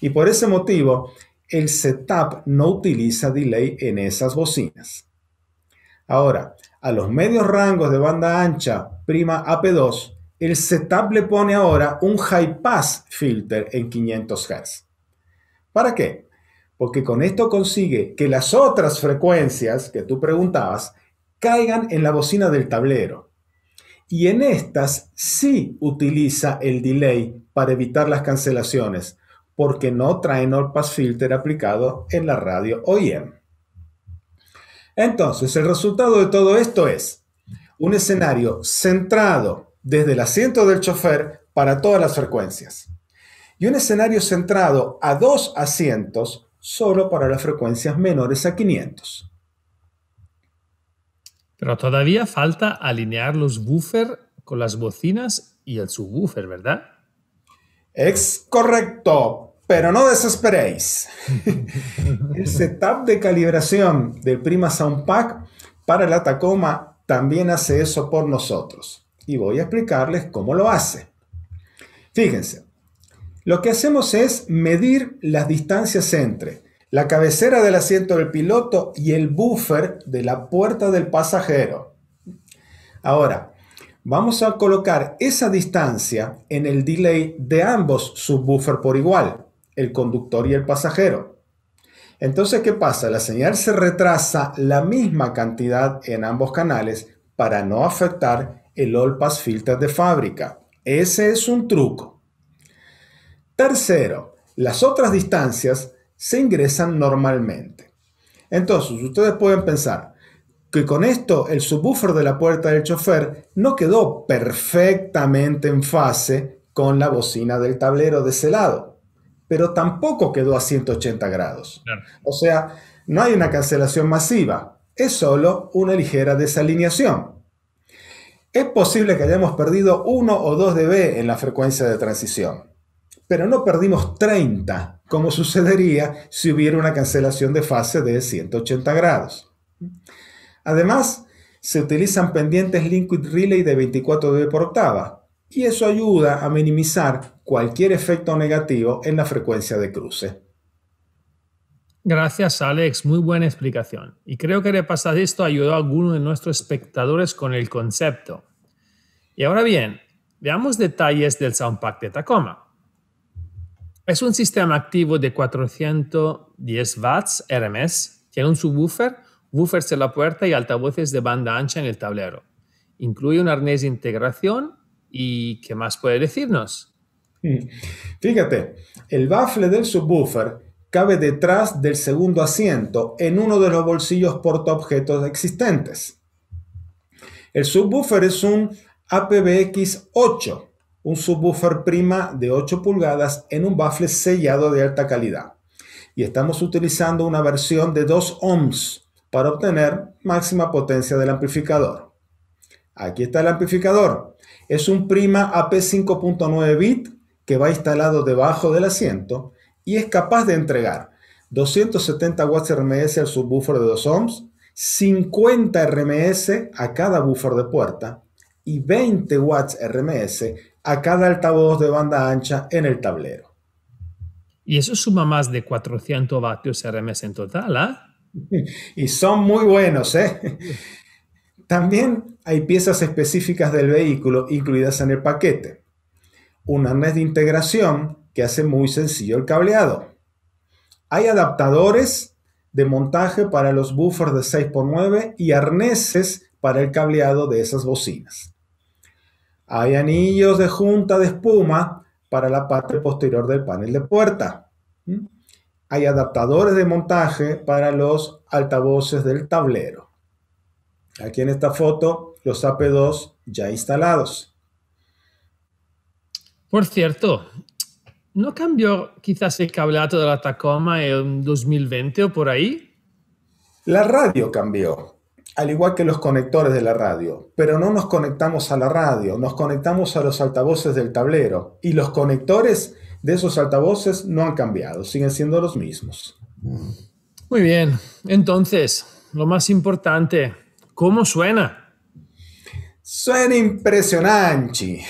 Y por ese motivo, el setup no utiliza delay en esas bocinas. Ahora, a los medios rangos de banda ancha prima AP2, el setup le pone ahora un high pass filter en 500 Hz. ¿Para qué? Porque con esto consigue que las otras frecuencias que tú preguntabas caigan en la bocina del tablero. Y en estas sí utiliza el delay para evitar las cancelaciones, porque no traen all pass filter aplicado en la radio OEM. Entonces, el resultado de todo esto es un escenario centrado desde el asiento del chofer para todas las frecuencias y un escenario centrado a dos asientos solo para las frecuencias menores a 500. Pero todavía falta alinear los woofer con las bocinas y el subwoofer, ¿verdad? Es correcto, pero no desesperéis. el setup de calibración del Prima Sound Pack para la Tacoma también hace eso por nosotros. Y voy a explicarles cómo lo hace. Fíjense, lo que hacemos es medir las distancias entre la cabecera del asiento del piloto y el buffer de la puerta del pasajero. Ahora, Vamos a colocar esa distancia en el delay de ambos subwoofer por igual, el conductor y el pasajero. Entonces, ¿qué pasa? La señal se retrasa la misma cantidad en ambos canales para no afectar el all pass filter de fábrica. Ese es un truco. Tercero, las otras distancias se ingresan normalmente. Entonces, ustedes pueden pensar, que con esto el subwoofer de la puerta del chofer no quedó perfectamente en fase con la bocina del tablero de ese lado, pero tampoco quedó a 180 grados. O sea, no hay una cancelación masiva, es solo una ligera desalineación. Es posible que hayamos perdido 1 o 2 dB en la frecuencia de transición, pero no perdimos 30, como sucedería si hubiera una cancelación de fase de 180 grados. Además, se utilizan pendientes liquid relay de 24 dB por octava, y eso ayuda a minimizar cualquier efecto negativo en la frecuencia de cruce. Gracias Alex, muy buena explicación. Y creo que repasar esto ayudó a alguno de nuestros espectadores con el concepto. Y ahora bien, veamos detalles del Soundpack de Tacoma. Es un sistema activo de 410 watts RMS, tiene un subwoofer woofers en la puerta y altavoces de banda ancha en el tablero. Incluye un arnés de integración y ¿qué más puede decirnos? Hmm. Fíjate, el bafle del subwoofer cabe detrás del segundo asiento en uno de los bolsillos portaobjetos existentes. El subwoofer es un APBX8, un subwoofer prima de 8 pulgadas en un bafle sellado de alta calidad. Y estamos utilizando una versión de 2 ohms para obtener máxima potencia del amplificador. Aquí está el amplificador. Es un prima AP5.9 bit que va instalado debajo del asiento y es capaz de entregar 270 watts RMS al subwoofer de 2 ohms, 50 RMS a cada buffer de puerta y 20 watts RMS a cada altavoz de banda ancha en el tablero. Y eso suma más de 400 vatios RMS en total, ¿ah? y son muy buenos, ¿eh? También hay piezas específicas del vehículo incluidas en el paquete. Un arnés de integración que hace muy sencillo el cableado. Hay adaptadores de montaje para los buffers de 6x9 y arneses para el cableado de esas bocinas. Hay anillos de junta de espuma para la parte posterior del panel de puerta. ¿Mm? hay adaptadores de montaje para los altavoces del tablero. Aquí en esta foto, los AP2 ya instalados. Por cierto, ¿no cambió quizás el cableado de la Tacoma en 2020 o por ahí? La radio cambió, al igual que los conectores de la radio, pero no nos conectamos a la radio, nos conectamos a los altavoces del tablero y los conectores de esos altavoces no han cambiado, siguen siendo los mismos. Muy bien, entonces, lo más importante, ¿cómo suena? Suena impresionante.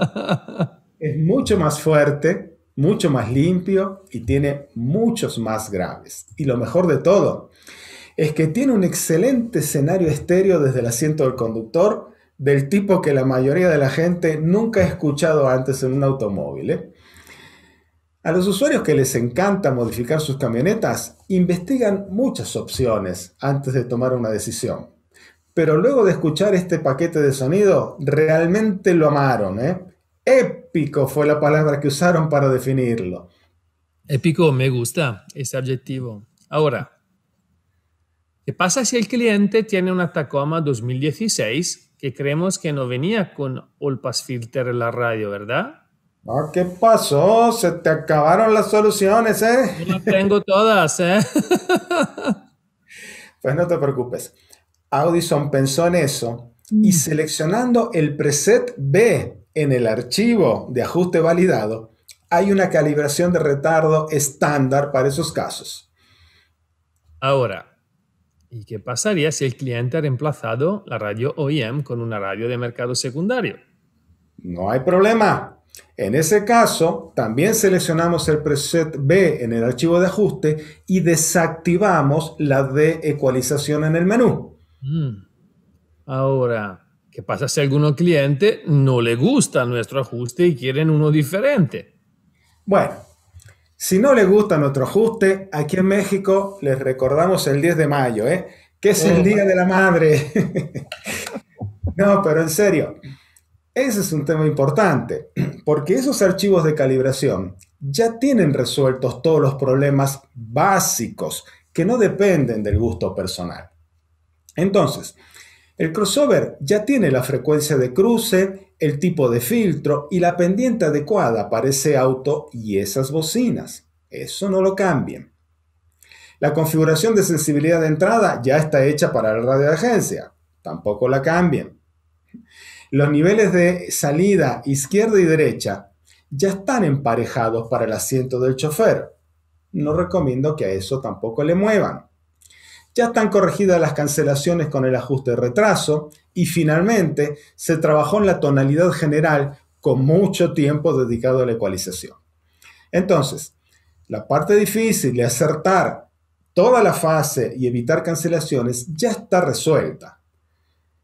es mucho más fuerte, mucho más limpio y tiene muchos más graves. Y lo mejor de todo es que tiene un excelente escenario estéreo desde el asiento del conductor, del tipo que la mayoría de la gente nunca ha escuchado antes en un automóvil. ¿eh? A los usuarios que les encanta modificar sus camionetas, investigan muchas opciones antes de tomar una decisión. Pero luego de escuchar este paquete de sonido, realmente lo amaron. ¿eh? Épico fue la palabra que usaron para definirlo. Épico, me gusta ese adjetivo. Ahora, ¿qué pasa si el cliente tiene una Tacoma 2016 que creemos que no venía con All Filter en la radio, verdad? ¿qué pasó? Se te acabaron las soluciones, ¿eh? Yo tengo todas, ¿eh? pues no te preocupes. Audison pensó en eso y mm. seleccionando el preset B en el archivo de ajuste validado, hay una calibración de retardo estándar para esos casos. Ahora, ¿y qué pasaría si el cliente ha reemplazado la radio OEM con una radio de mercado secundario? No hay problema. En ese caso, también seleccionamos el preset B en el archivo de ajuste y desactivamos la de ecualización en el menú. Mm. Ahora, ¿qué pasa si a alguno cliente no le gusta nuestro ajuste y quieren uno diferente? Bueno, si no le gusta nuestro ajuste, aquí en México les recordamos el 10 de mayo, ¿eh? que es el Día de la Madre. no, pero en serio, ese es un tema importante, porque esos archivos de calibración ya tienen resueltos todos los problemas básicos que no dependen del gusto personal. Entonces, el crossover ya tiene la frecuencia de cruce, el tipo de filtro y la pendiente adecuada para ese auto y esas bocinas. Eso no lo cambien. La configuración de sensibilidad de entrada ya está hecha para la radio de agencia. Tampoco la cambien. Los niveles de salida izquierda y derecha ya están emparejados para el asiento del chofer. No recomiendo que a eso tampoco le muevan. Ya están corregidas las cancelaciones con el ajuste de retraso y finalmente se trabajó en la tonalidad general con mucho tiempo dedicado a la ecualización. Entonces, la parte difícil de acertar toda la fase y evitar cancelaciones ya está resuelta.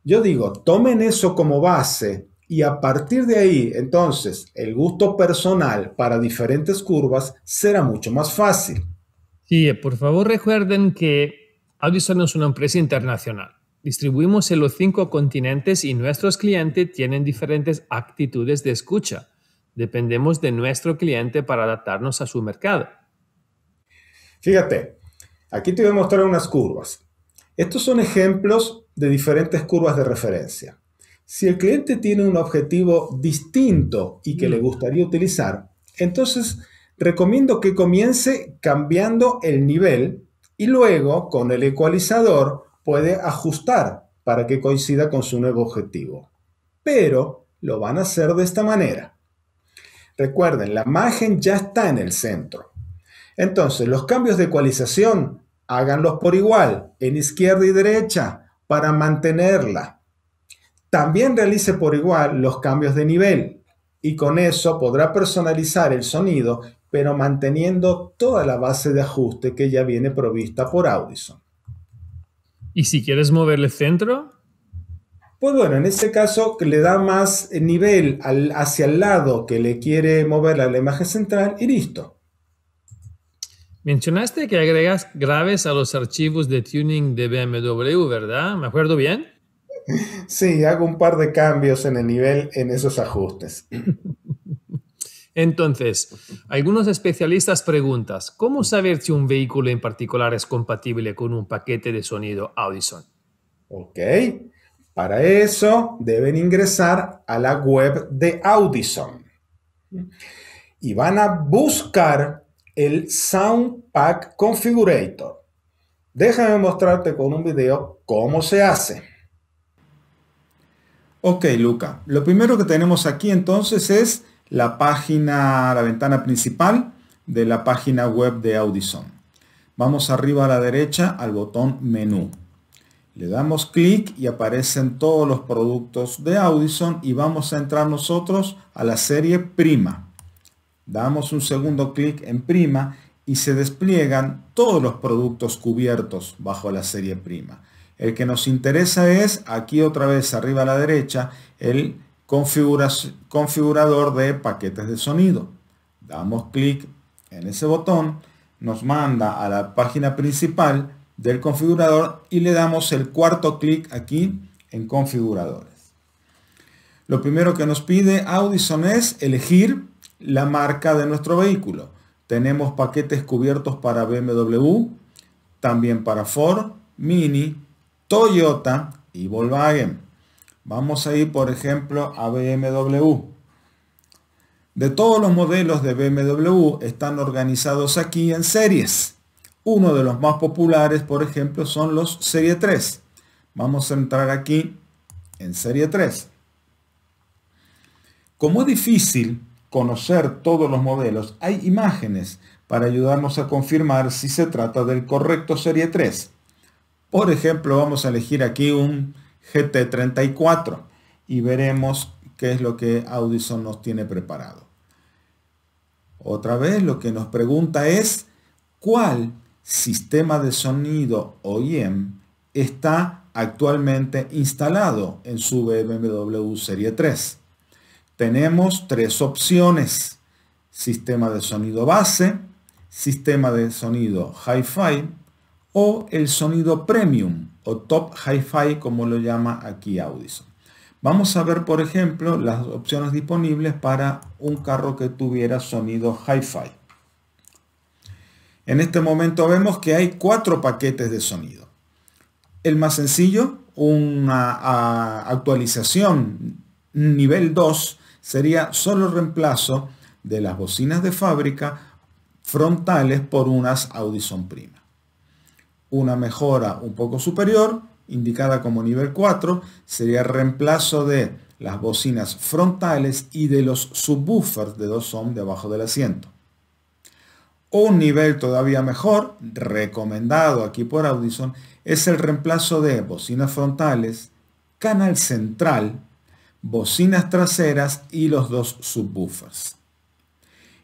Yo digo, tomen eso como base y a partir de ahí, entonces, el gusto personal para diferentes curvas será mucho más fácil. Sí, por favor recuerden que Audison es una empresa internacional. Distribuimos en los cinco continentes y nuestros clientes tienen diferentes actitudes de escucha. Dependemos de nuestro cliente para adaptarnos a su mercado. Fíjate, aquí te voy a mostrar unas curvas. Estos son ejemplos de diferentes curvas de referencia. Si el cliente tiene un objetivo distinto y que le mm. gustaría utilizar, entonces recomiendo que comience cambiando el nivel y luego con el ecualizador puede ajustar para que coincida con su nuevo objetivo. Pero lo van a hacer de esta manera. Recuerden, la margen ya está en el centro. Entonces, los cambios de ecualización háganlos por igual, en izquierda y derecha, para mantenerla. También realice por igual los cambios de nivel y con eso podrá personalizar el sonido, pero manteniendo toda la base de ajuste que ya viene provista por Audison. ¿Y si quieres moverle centro? Pues bueno, en ese caso le da más nivel hacia el lado que le quiere mover a la imagen central y listo. Mencionaste que agregas graves a los archivos de tuning de BMW, ¿verdad? ¿Me acuerdo bien? Sí, hago un par de cambios en el nivel en esos ajustes. Entonces, algunos especialistas preguntan, ¿cómo saber si un vehículo en particular es compatible con un paquete de sonido Audison? Ok, para eso deben ingresar a la web de Audison y van a buscar el Sound Pack Configurator. Déjame mostrarte con un video cómo se hace. Ok, Luca. Lo primero que tenemos aquí entonces es la página, la ventana principal de la página web de Audison. Vamos arriba a la derecha al botón menú. Le damos clic y aparecen todos los productos de Audison y vamos a entrar nosotros a la serie prima. Damos un segundo clic en prima y se despliegan todos los productos cubiertos bajo la serie prima. El que nos interesa es, aquí otra vez arriba a la derecha, el configurador de paquetes de sonido. Damos clic en ese botón, nos manda a la página principal del configurador y le damos el cuarto clic aquí en configuradores. Lo primero que nos pide Audison es elegir la marca de nuestro vehículo. Tenemos paquetes cubiertos para BMW, también para Ford, Mini, Toyota y Volkswagen. Vamos a ir, por ejemplo, a BMW. De todos los modelos de BMW están organizados aquí en series. Uno de los más populares, por ejemplo, son los Serie 3. Vamos a entrar aquí en Serie 3. Como es difícil conocer todos los modelos, hay imágenes para ayudarnos a confirmar si se trata del correcto serie 3. Por ejemplo, vamos a elegir aquí un GT34 y veremos qué es lo que Audison nos tiene preparado. Otra vez lo que nos pregunta es cuál sistema de sonido OEM está actualmente instalado en su BMW Serie 3 tenemos tres opciones. Sistema de sonido base, sistema de sonido hi-fi o el sonido premium o top hi-fi como lo llama aquí Audison. Vamos a ver, por ejemplo, las opciones disponibles para un carro que tuviera sonido hi-fi. En este momento vemos que hay cuatro paquetes de sonido. El más sencillo, una ah, actualización nivel 2 sería solo el reemplazo de las bocinas de fábrica frontales por unas Audison Prima. Una mejora un poco superior, indicada como nivel 4, sería el reemplazo de las bocinas frontales y de los subwoofers de 2 ohm debajo del asiento. Un nivel todavía mejor, recomendado aquí por Audison, es el reemplazo de bocinas frontales, canal central bocinas traseras y los dos subwoofers.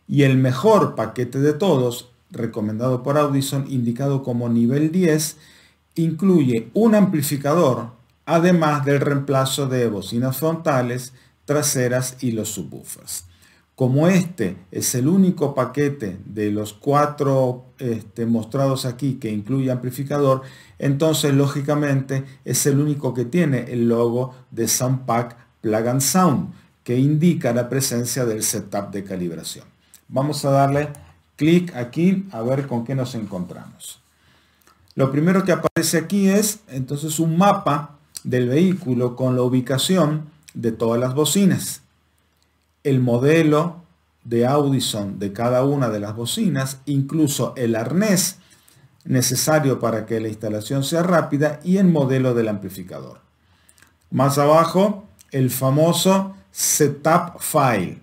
Y el mejor paquete de todos, recomendado por Audison, indicado como nivel 10, incluye un amplificador, además del reemplazo de bocinas frontales, traseras y los subwoofers. Como este es el único paquete de los cuatro este, mostrados aquí que incluye amplificador, entonces lógicamente es el único que tiene el logo de Soundpack Plug and Sound, que indica la presencia del setup de calibración. Vamos a darle clic aquí a ver con qué nos encontramos. Lo primero que aparece aquí es entonces un mapa del vehículo con la ubicación de todas las bocinas. El modelo de Audison de cada una de las bocinas, incluso el arnés necesario para que la instalación sea rápida y el modelo del amplificador. Más abajo el famoso setup file,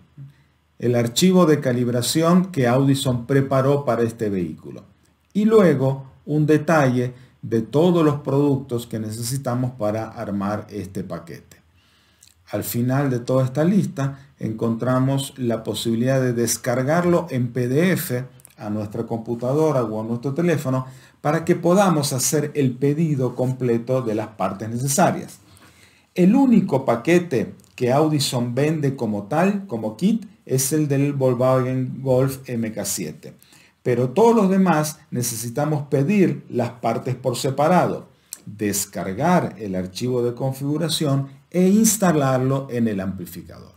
el archivo de calibración que Audison preparó para este vehículo. Y luego un detalle de todos los productos que necesitamos para armar este paquete. Al final de toda esta lista encontramos la posibilidad de descargarlo en PDF a nuestra computadora o a nuestro teléfono para que podamos hacer el pedido completo de las partes necesarias. El único paquete que Audison vende como tal, como kit, es el del Volkswagen Golf MK7. Pero todos los demás necesitamos pedir las partes por separado, descargar el archivo de configuración e instalarlo en el amplificador.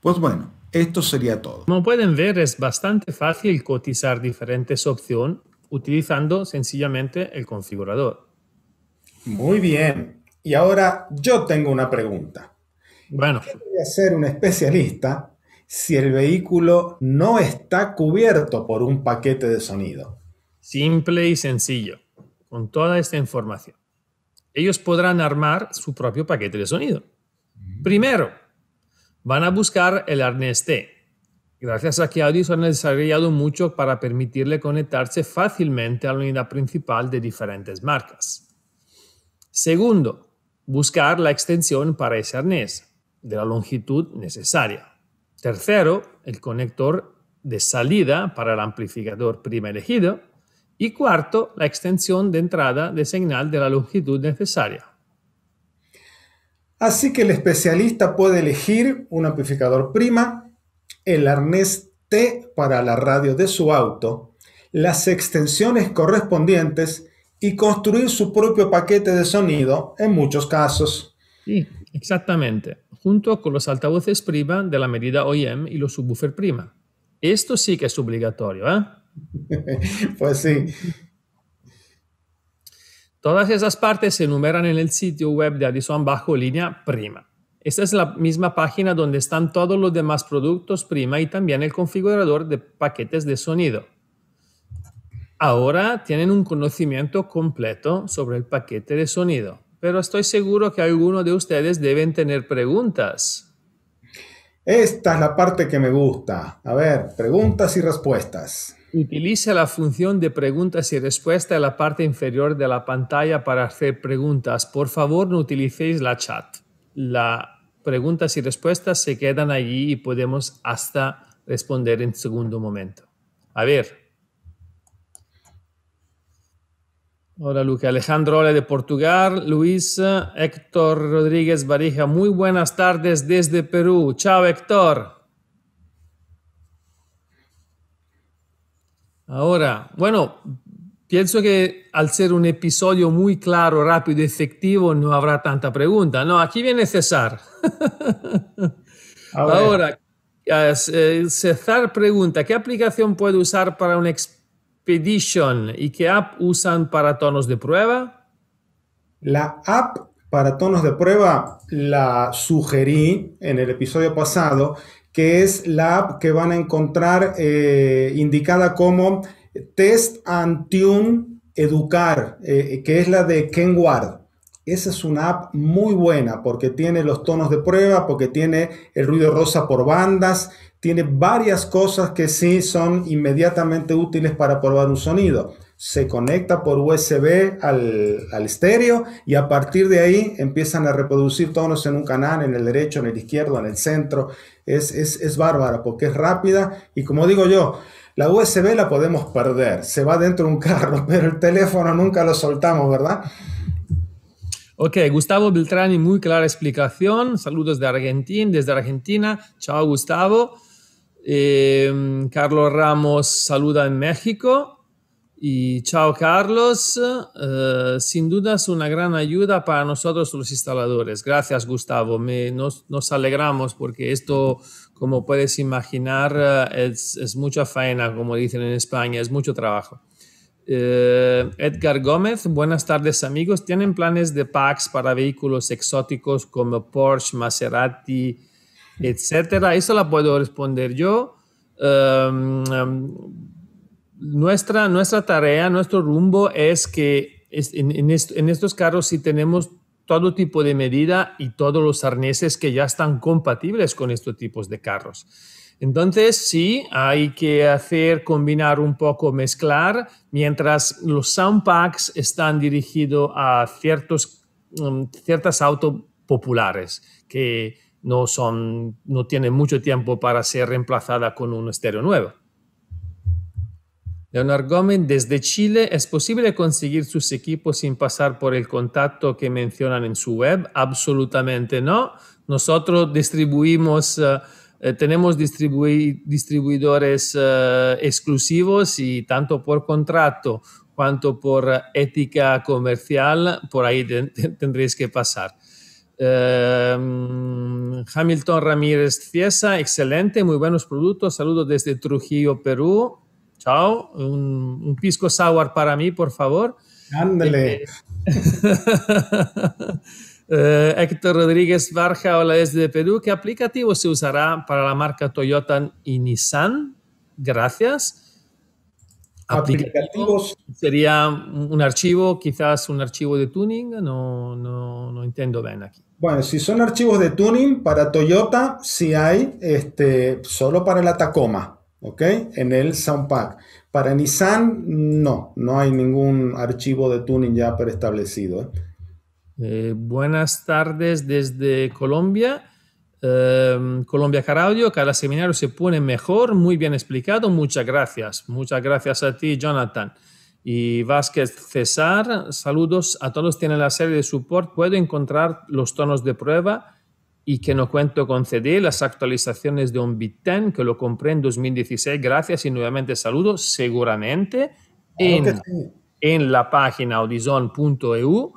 Pues bueno, esto sería todo. Como pueden ver, es bastante fácil cotizar diferentes opciones utilizando sencillamente el configurador. Muy bien, y ahora yo tengo una pregunta. Bueno. ¿Qué debe hacer un especialista si el vehículo no está cubierto por un paquete de sonido? Simple y sencillo, con toda esta información. Ellos podrán armar su propio paquete de sonido. Primero, van a buscar el arnés Gracias a que Audio han desarrollado mucho para permitirle conectarse fácilmente a la unidad principal de diferentes marcas. Segundo, buscar la extensión para ese arnés de la longitud necesaria. Tercero, el conector de salida para el amplificador prima elegido. Y cuarto, la extensión de entrada de señal de la longitud necesaria. Así que el especialista puede elegir un amplificador prima, el arnés T para la radio de su auto, las extensiones correspondientes y construir su propio paquete de sonido en muchos casos. Sí, exactamente, junto con los altavoces prima de la medida OEM y los subwoofer prima. Esto sí que es obligatorio, ¿eh? pues sí. Todas esas partes se enumeran en el sitio web de Addison bajo línea prima. Esta es la misma página donde están todos los demás productos prima y también el configurador de paquetes de sonido. Ahora tienen un conocimiento completo sobre el paquete de sonido, pero estoy seguro que alguno de ustedes deben tener preguntas. Esta es la parte que me gusta. A ver, preguntas y respuestas. Utiliza la función de preguntas y respuestas en la parte inferior de la pantalla para hacer preguntas. Por favor, no utilicéis la chat. Las preguntas y respuestas se quedan allí y podemos hasta responder en segundo momento. A ver, Hola Luque. Alejandro, de Portugal. Luis, Héctor Rodríguez Barija, muy buenas tardes desde Perú. Chao Héctor. Ahora, bueno, pienso que al ser un episodio muy claro, rápido y efectivo, no habrá tanta pregunta. No, aquí viene César. Ahora, eh, César pregunta, ¿qué aplicación puedo usar para un experto? Pedition, y qué app usan para tonos de prueba? La app para tonos de prueba la sugerí en el episodio pasado, que es la app que van a encontrar eh, indicada como Test and Tune Educar, eh, que es la de Ken Esa es una app muy buena porque tiene los tonos de prueba, porque tiene el ruido rosa por bandas, tiene varias cosas que sí son inmediatamente útiles para probar un sonido. Se conecta por USB al, estéreo y a partir de ahí empiezan a reproducir tonos en un canal, en el derecho, en el izquierdo, en el centro. Es, es, es bárbara porque es rápida y como digo yo, la USB la podemos perder, se va dentro de un carro, pero el teléfono nunca lo soltamos, ¿verdad? Ok, Gustavo Beltrani, muy clara explicación. Saludos de Argentina, desde Argentina. Chao, Gustavo. Em, Carlos Ramos saluda en México. Y chao Carlos, eh, sin duda es una gran ayuda para nosotros los instaladores. Gracias Gustavo, nos, alegramos porque esto, como puedes imaginar, eh, es, mucha faena, como dicen en España, es mucho trabajo. Eh, Edgar Gómez, buenas tardes amigos. ¿Tienen planes de packs para vehículos exóticos como Porsche, Maserati, etcétera. Eso la puedo responder yo. Em, em, nuestra, nuestra tarea, nuestro rumbo es que en, estos carros sí tenemos todo tipo de medida y todos los arneses que ya están compatibles con estos tipos de carros. Entonces, sí, hay que hacer, combinar un poco, mezclar, mientras los sound packs están dirigidos a ciertos, em, ciertas autos populares que no, son, no tienen mucho tiempo para ser reemplazada con un estéreo nuevo. Leonard Gómez, desde Chile, ¿es posible conseguir sus equipos sin pasar por el contacto que mencionan en su web? Absolutamente no. Nosotros distribuimos, eh, eh, tenemos distribuidores eh, exclusivos y tanto por contrato cuanto por ética comercial, por ahí tendréis que pasar. Em, Hamilton Ramírez Ciesa, excelente, muy buenos productos. Saludos desde Trujillo, Perú. Chao. Un, pisco sour para mí, por favor. Ándale. Eh, eh, eh, Héctor Rodríguez Barja, hola desde Perú. ¿Qué aplicativo se usará para la marca Toyota y Nissan? Gracias. aplicativos. Sería un archivo, quizás un archivo de tuning, no, no, no entiendo bien aquí. Bueno, si son archivos de tuning para Toyota, sí hay, este, solo para la Tacoma, ¿ok? En el Soundpack. Para Nissan, no, no hay ningún archivo de tuning ya preestablecido. ¿eh? Eh, buenas tardes desde Colombia. Em, Colombia Caraudio, cada seminario se pone mejor, muy bien explicado, muchas gracias. Muchas gracias a ti, Jonathan. Y Vázquez César, saludos a todos. Tienen la serie de support. Puedo encontrar los tonos de prueba y que no cuento con CD, las actualizaciones de un Bit 10 que lo compré en 2016. Gracias y nuevamente saludos. Seguramente en, en la página audison.eu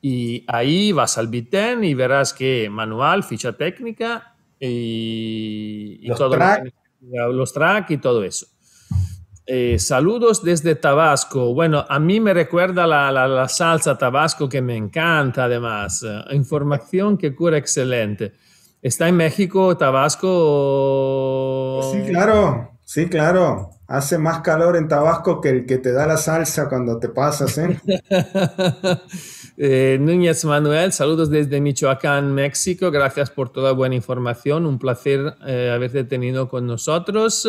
y ahí vas al Bit 10 y verás que manual, ficha técnica y, los, todo los track y todo eso. Eh, saludos desde Tabasco. Bueno, a mí me recuerda la, salsa Tabasco que me encanta además. Eh, información que cura excelente. ¿Está en México Tabasco? Sí, claro, sí, claro. Hace más calor en Tabasco que el que te da la salsa cuando te pasas. ¿eh? Núñez Manuel, saludos desde Michoacán, México. Gracias por toda buena información. Un placer haberte tenido con nosotros.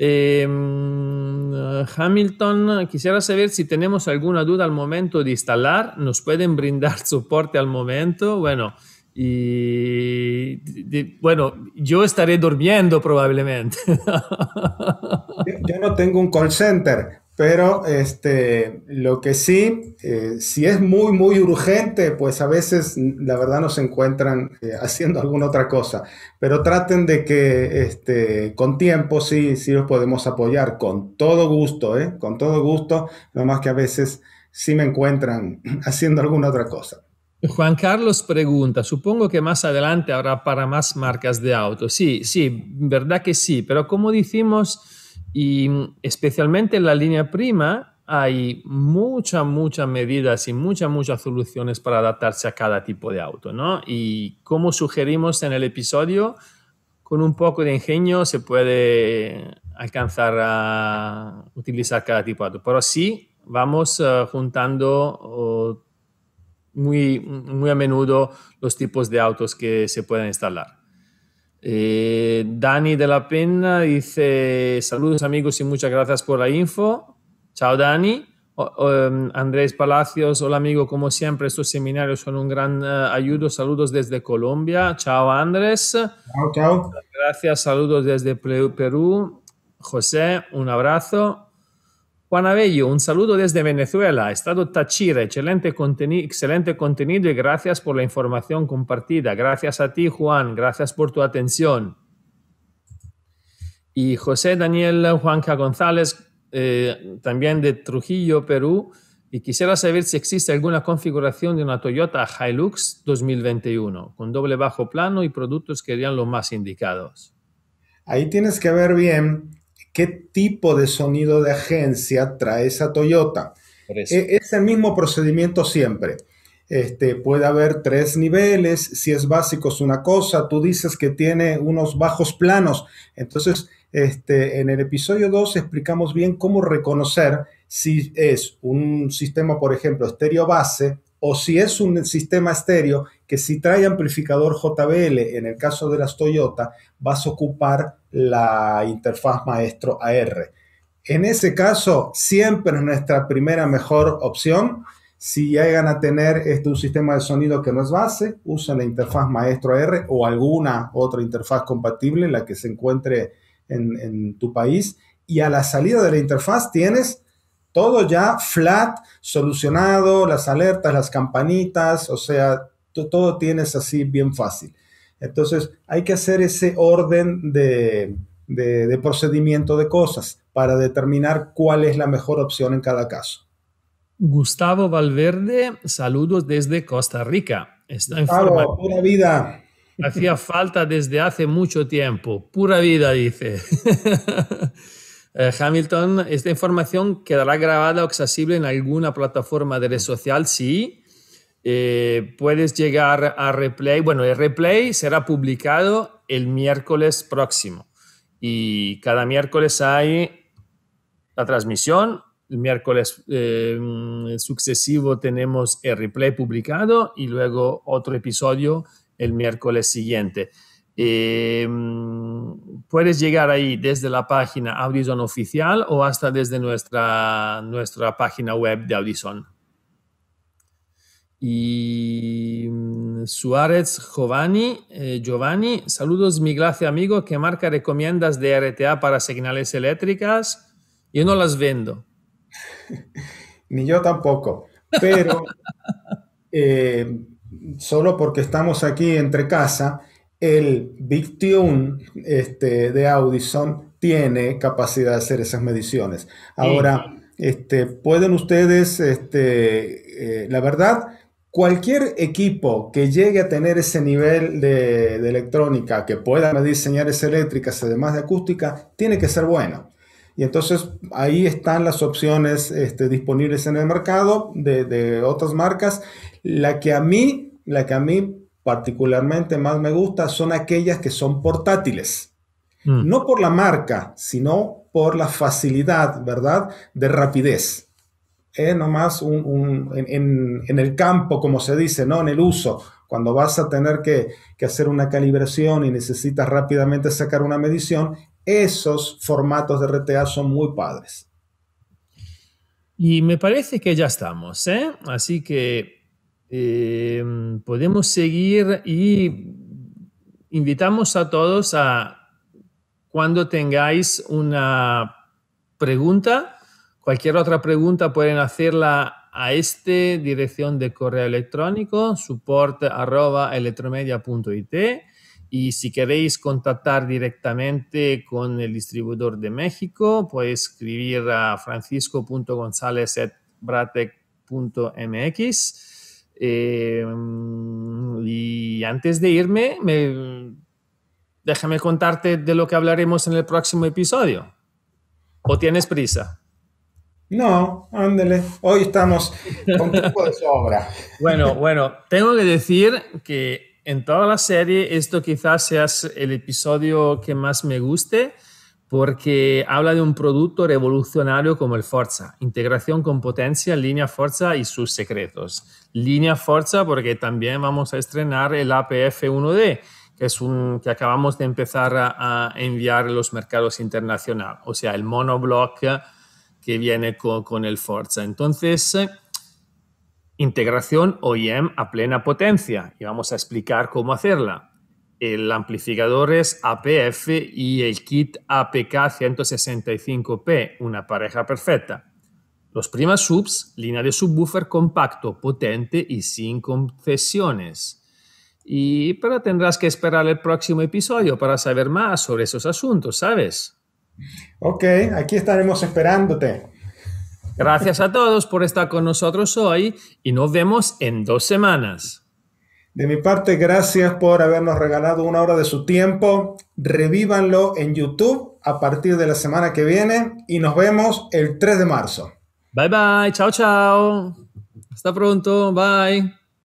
Em, Hamilton, quisiera saber si tenemos alguna duda al momento de instalar, nos pueden brindar soporte al momento. Bueno, bueno, yo estaré durmiendo probablemente. yo no tengo un call center, pero este, lo que sí, eh, si es muy, muy urgente, pues a veces la verdad no se encuentran eh, haciendo alguna otra cosa. Pero traten de que este, con tiempo sí, sí los podemos apoyar, con todo gusto, ¿eh? con todo gusto, nomás que a veces sí me encuentran haciendo alguna otra cosa. Juan Carlos pregunta, supongo que más adelante habrá para más marcas de autos. Sí, sí, verdad que sí, pero como decimos... Y especialmente en la línea prima hay muchas, muchas medidas y muchas, muchas soluciones para adaptarse a cada tipo de auto, ¿no? Y como sugerimos en el episodio, con un poco de ingenio se puede alcanzar a utilizar cada tipo de auto. Pero sí, vamos eh, juntando muy, muy a menudo los tipos de autos que se pueden instalar. Eh, Dani de la Pena dice: Saludos amigos y muchas gracias por la info. Chao Dani. Em, Andrés Palacios, hola amigo, como siempre estos seminarios son un gran eh, ayudo. Saludos desde Colombia. Chao Andrés. Gracias, saludos desde Perú. José, un abrazo. Juan Abello, un saludo desde Venezuela, Estado Tachira, excelente, contenido y gracias por la información compartida. Gracias a ti, Juan, gracias por tu atención. Y José Daniel Juanca González, eh, también de Trujillo, Perú, y quisiera saber si existe alguna configuración de una Toyota Hilux 2021 con doble bajo plano y productos que serían los más indicados. Ahí tienes que ver bien qué tipo de sonido de agencia trae esa Toyota. Es el mismo procedimiento siempre. Este, puede haber tres niveles, si es básico es una cosa, tú dices que tiene unos bajos planos. Entonces, este, en el episodio 2 explicamos bien cómo reconocer si es un sistema, por ejemplo, estéreo base o si es un sistema estéreo que si trae amplificador JBL, en el caso de las Toyota, vas a ocupar la interfaz maestro AR. En ese caso, siempre es nuestra primera mejor opción. Si llegan a tener este, un sistema de sonido que no es base, usen la interfaz maestro AR o alguna otra interfaz compatible, en la que se encuentre en tu país. Y a la salida de la interfaz tienes todo ya flat, solucionado, las alertas, las campanitas, o sea, todo tienes así bien fácil. Entonces, hay que hacer ese orden de, procedimiento de cosas para determinar cuál es la mejor opción en cada caso. Gustavo Valverde, saludos desde Costa Rica. Está pura vida. Hacía falta desde hace mucho tiempo. Pura vida, dice. Eh, Hamilton, esta información quedará grabada o accesible en alguna plataforma de redes social, sí. Eh, puedes llegar a replay. Bueno, el replay será publicado el miércoles próximo. Y cada miércoles hay la transmisión. El miércoles eh, sucesivo tenemos el replay publicado y luego otro episodio el miércoles siguiente. Eh, puedes llegar ahí desde la página Audison oficial o hasta desde nuestra, nuestra página web de Audison. Y mm, Suárez Giovanni, eh, Giovanni, saludos mi gracia amigo, ¿qué marca recomiendas de RTA para señales eléctricas? Yo no las vendo. Ni yo tampoco, pero eh, solo porque estamos aquí entre casa, el Big Tune este, de Audison tiene capacidad de hacer esas mediciones. Ahora, este, pueden ustedes, este, eh, la verdad, Cualquier equipo que llegue a tener ese nivel de, electrónica, que pueda medir señales eléctricas, además de acústica, tiene que ser bueno. Y entonces ahí están las opciones este, disponibles en el mercado de, otras marcas. La que a mí, la que a mí particularmente más me gusta son aquellas que son portátiles. Mm. No por la marca, sino por la facilidad, ¿verdad? De rapidez es ¿eh? nomás en, el campo, como se dice, ¿no? En el uso. Cuando vas a tener que, hacer una calibración y necesitas rápidamente sacar una medición, esos formatos de RTA son muy padres. Y me parece que ya estamos, ¿eh? Así que eh, podemos seguir y invitamos a todos a cuando tengáis una pregunta, Cualquier otra pregunta pueden hacerla a este dirección de correo electrónico support@electromedia.it y si queréis contactar directamente con el distribuidor de México, podéis escribir a francisco.gonzalez.bratec.mx. Eh, em, y antes de irme, déjame contarte de lo que hablaremos en el próximo episodio. ¿O tienes prisa? No, ándele. Hoy estamos con tiempo de sobra. bueno, bueno, tengo que decir que en toda la serie esto quizás sea el episodio que más me guste porque habla de un producto revolucionario como el Forza, integración con potencia, línea Forza y sus secretos. Línea Forza porque también vamos a estrenar el APF 1D, que es un que acabamos de empezar a, enviar a los mercados internacionales, o sea, el monoblock que viene con, el Forza. Entonces, eh, integración OEM a plena potencia y vamos a explicar cómo hacerla. El amplificador es APF y el kit APK 165P, una pareja perfecta. Los primas Subs, línea de subwoofer compacto, potente y sin concesiones. Y pero tendrás que esperar el próximo episodio para saber más sobre esos asuntos, ¿sabes? Ok, aquí estaremos esperándote. Gracias a todos por estar con nosotros hoy y nos vemos en dos semanas. De mi parte, gracias por habernos regalado una hora de su tiempo. Revívanlo en YouTube a partir de la semana que viene y nos vemos el 3 de marzo. Bye bye, chao chao. Hasta pronto, bye.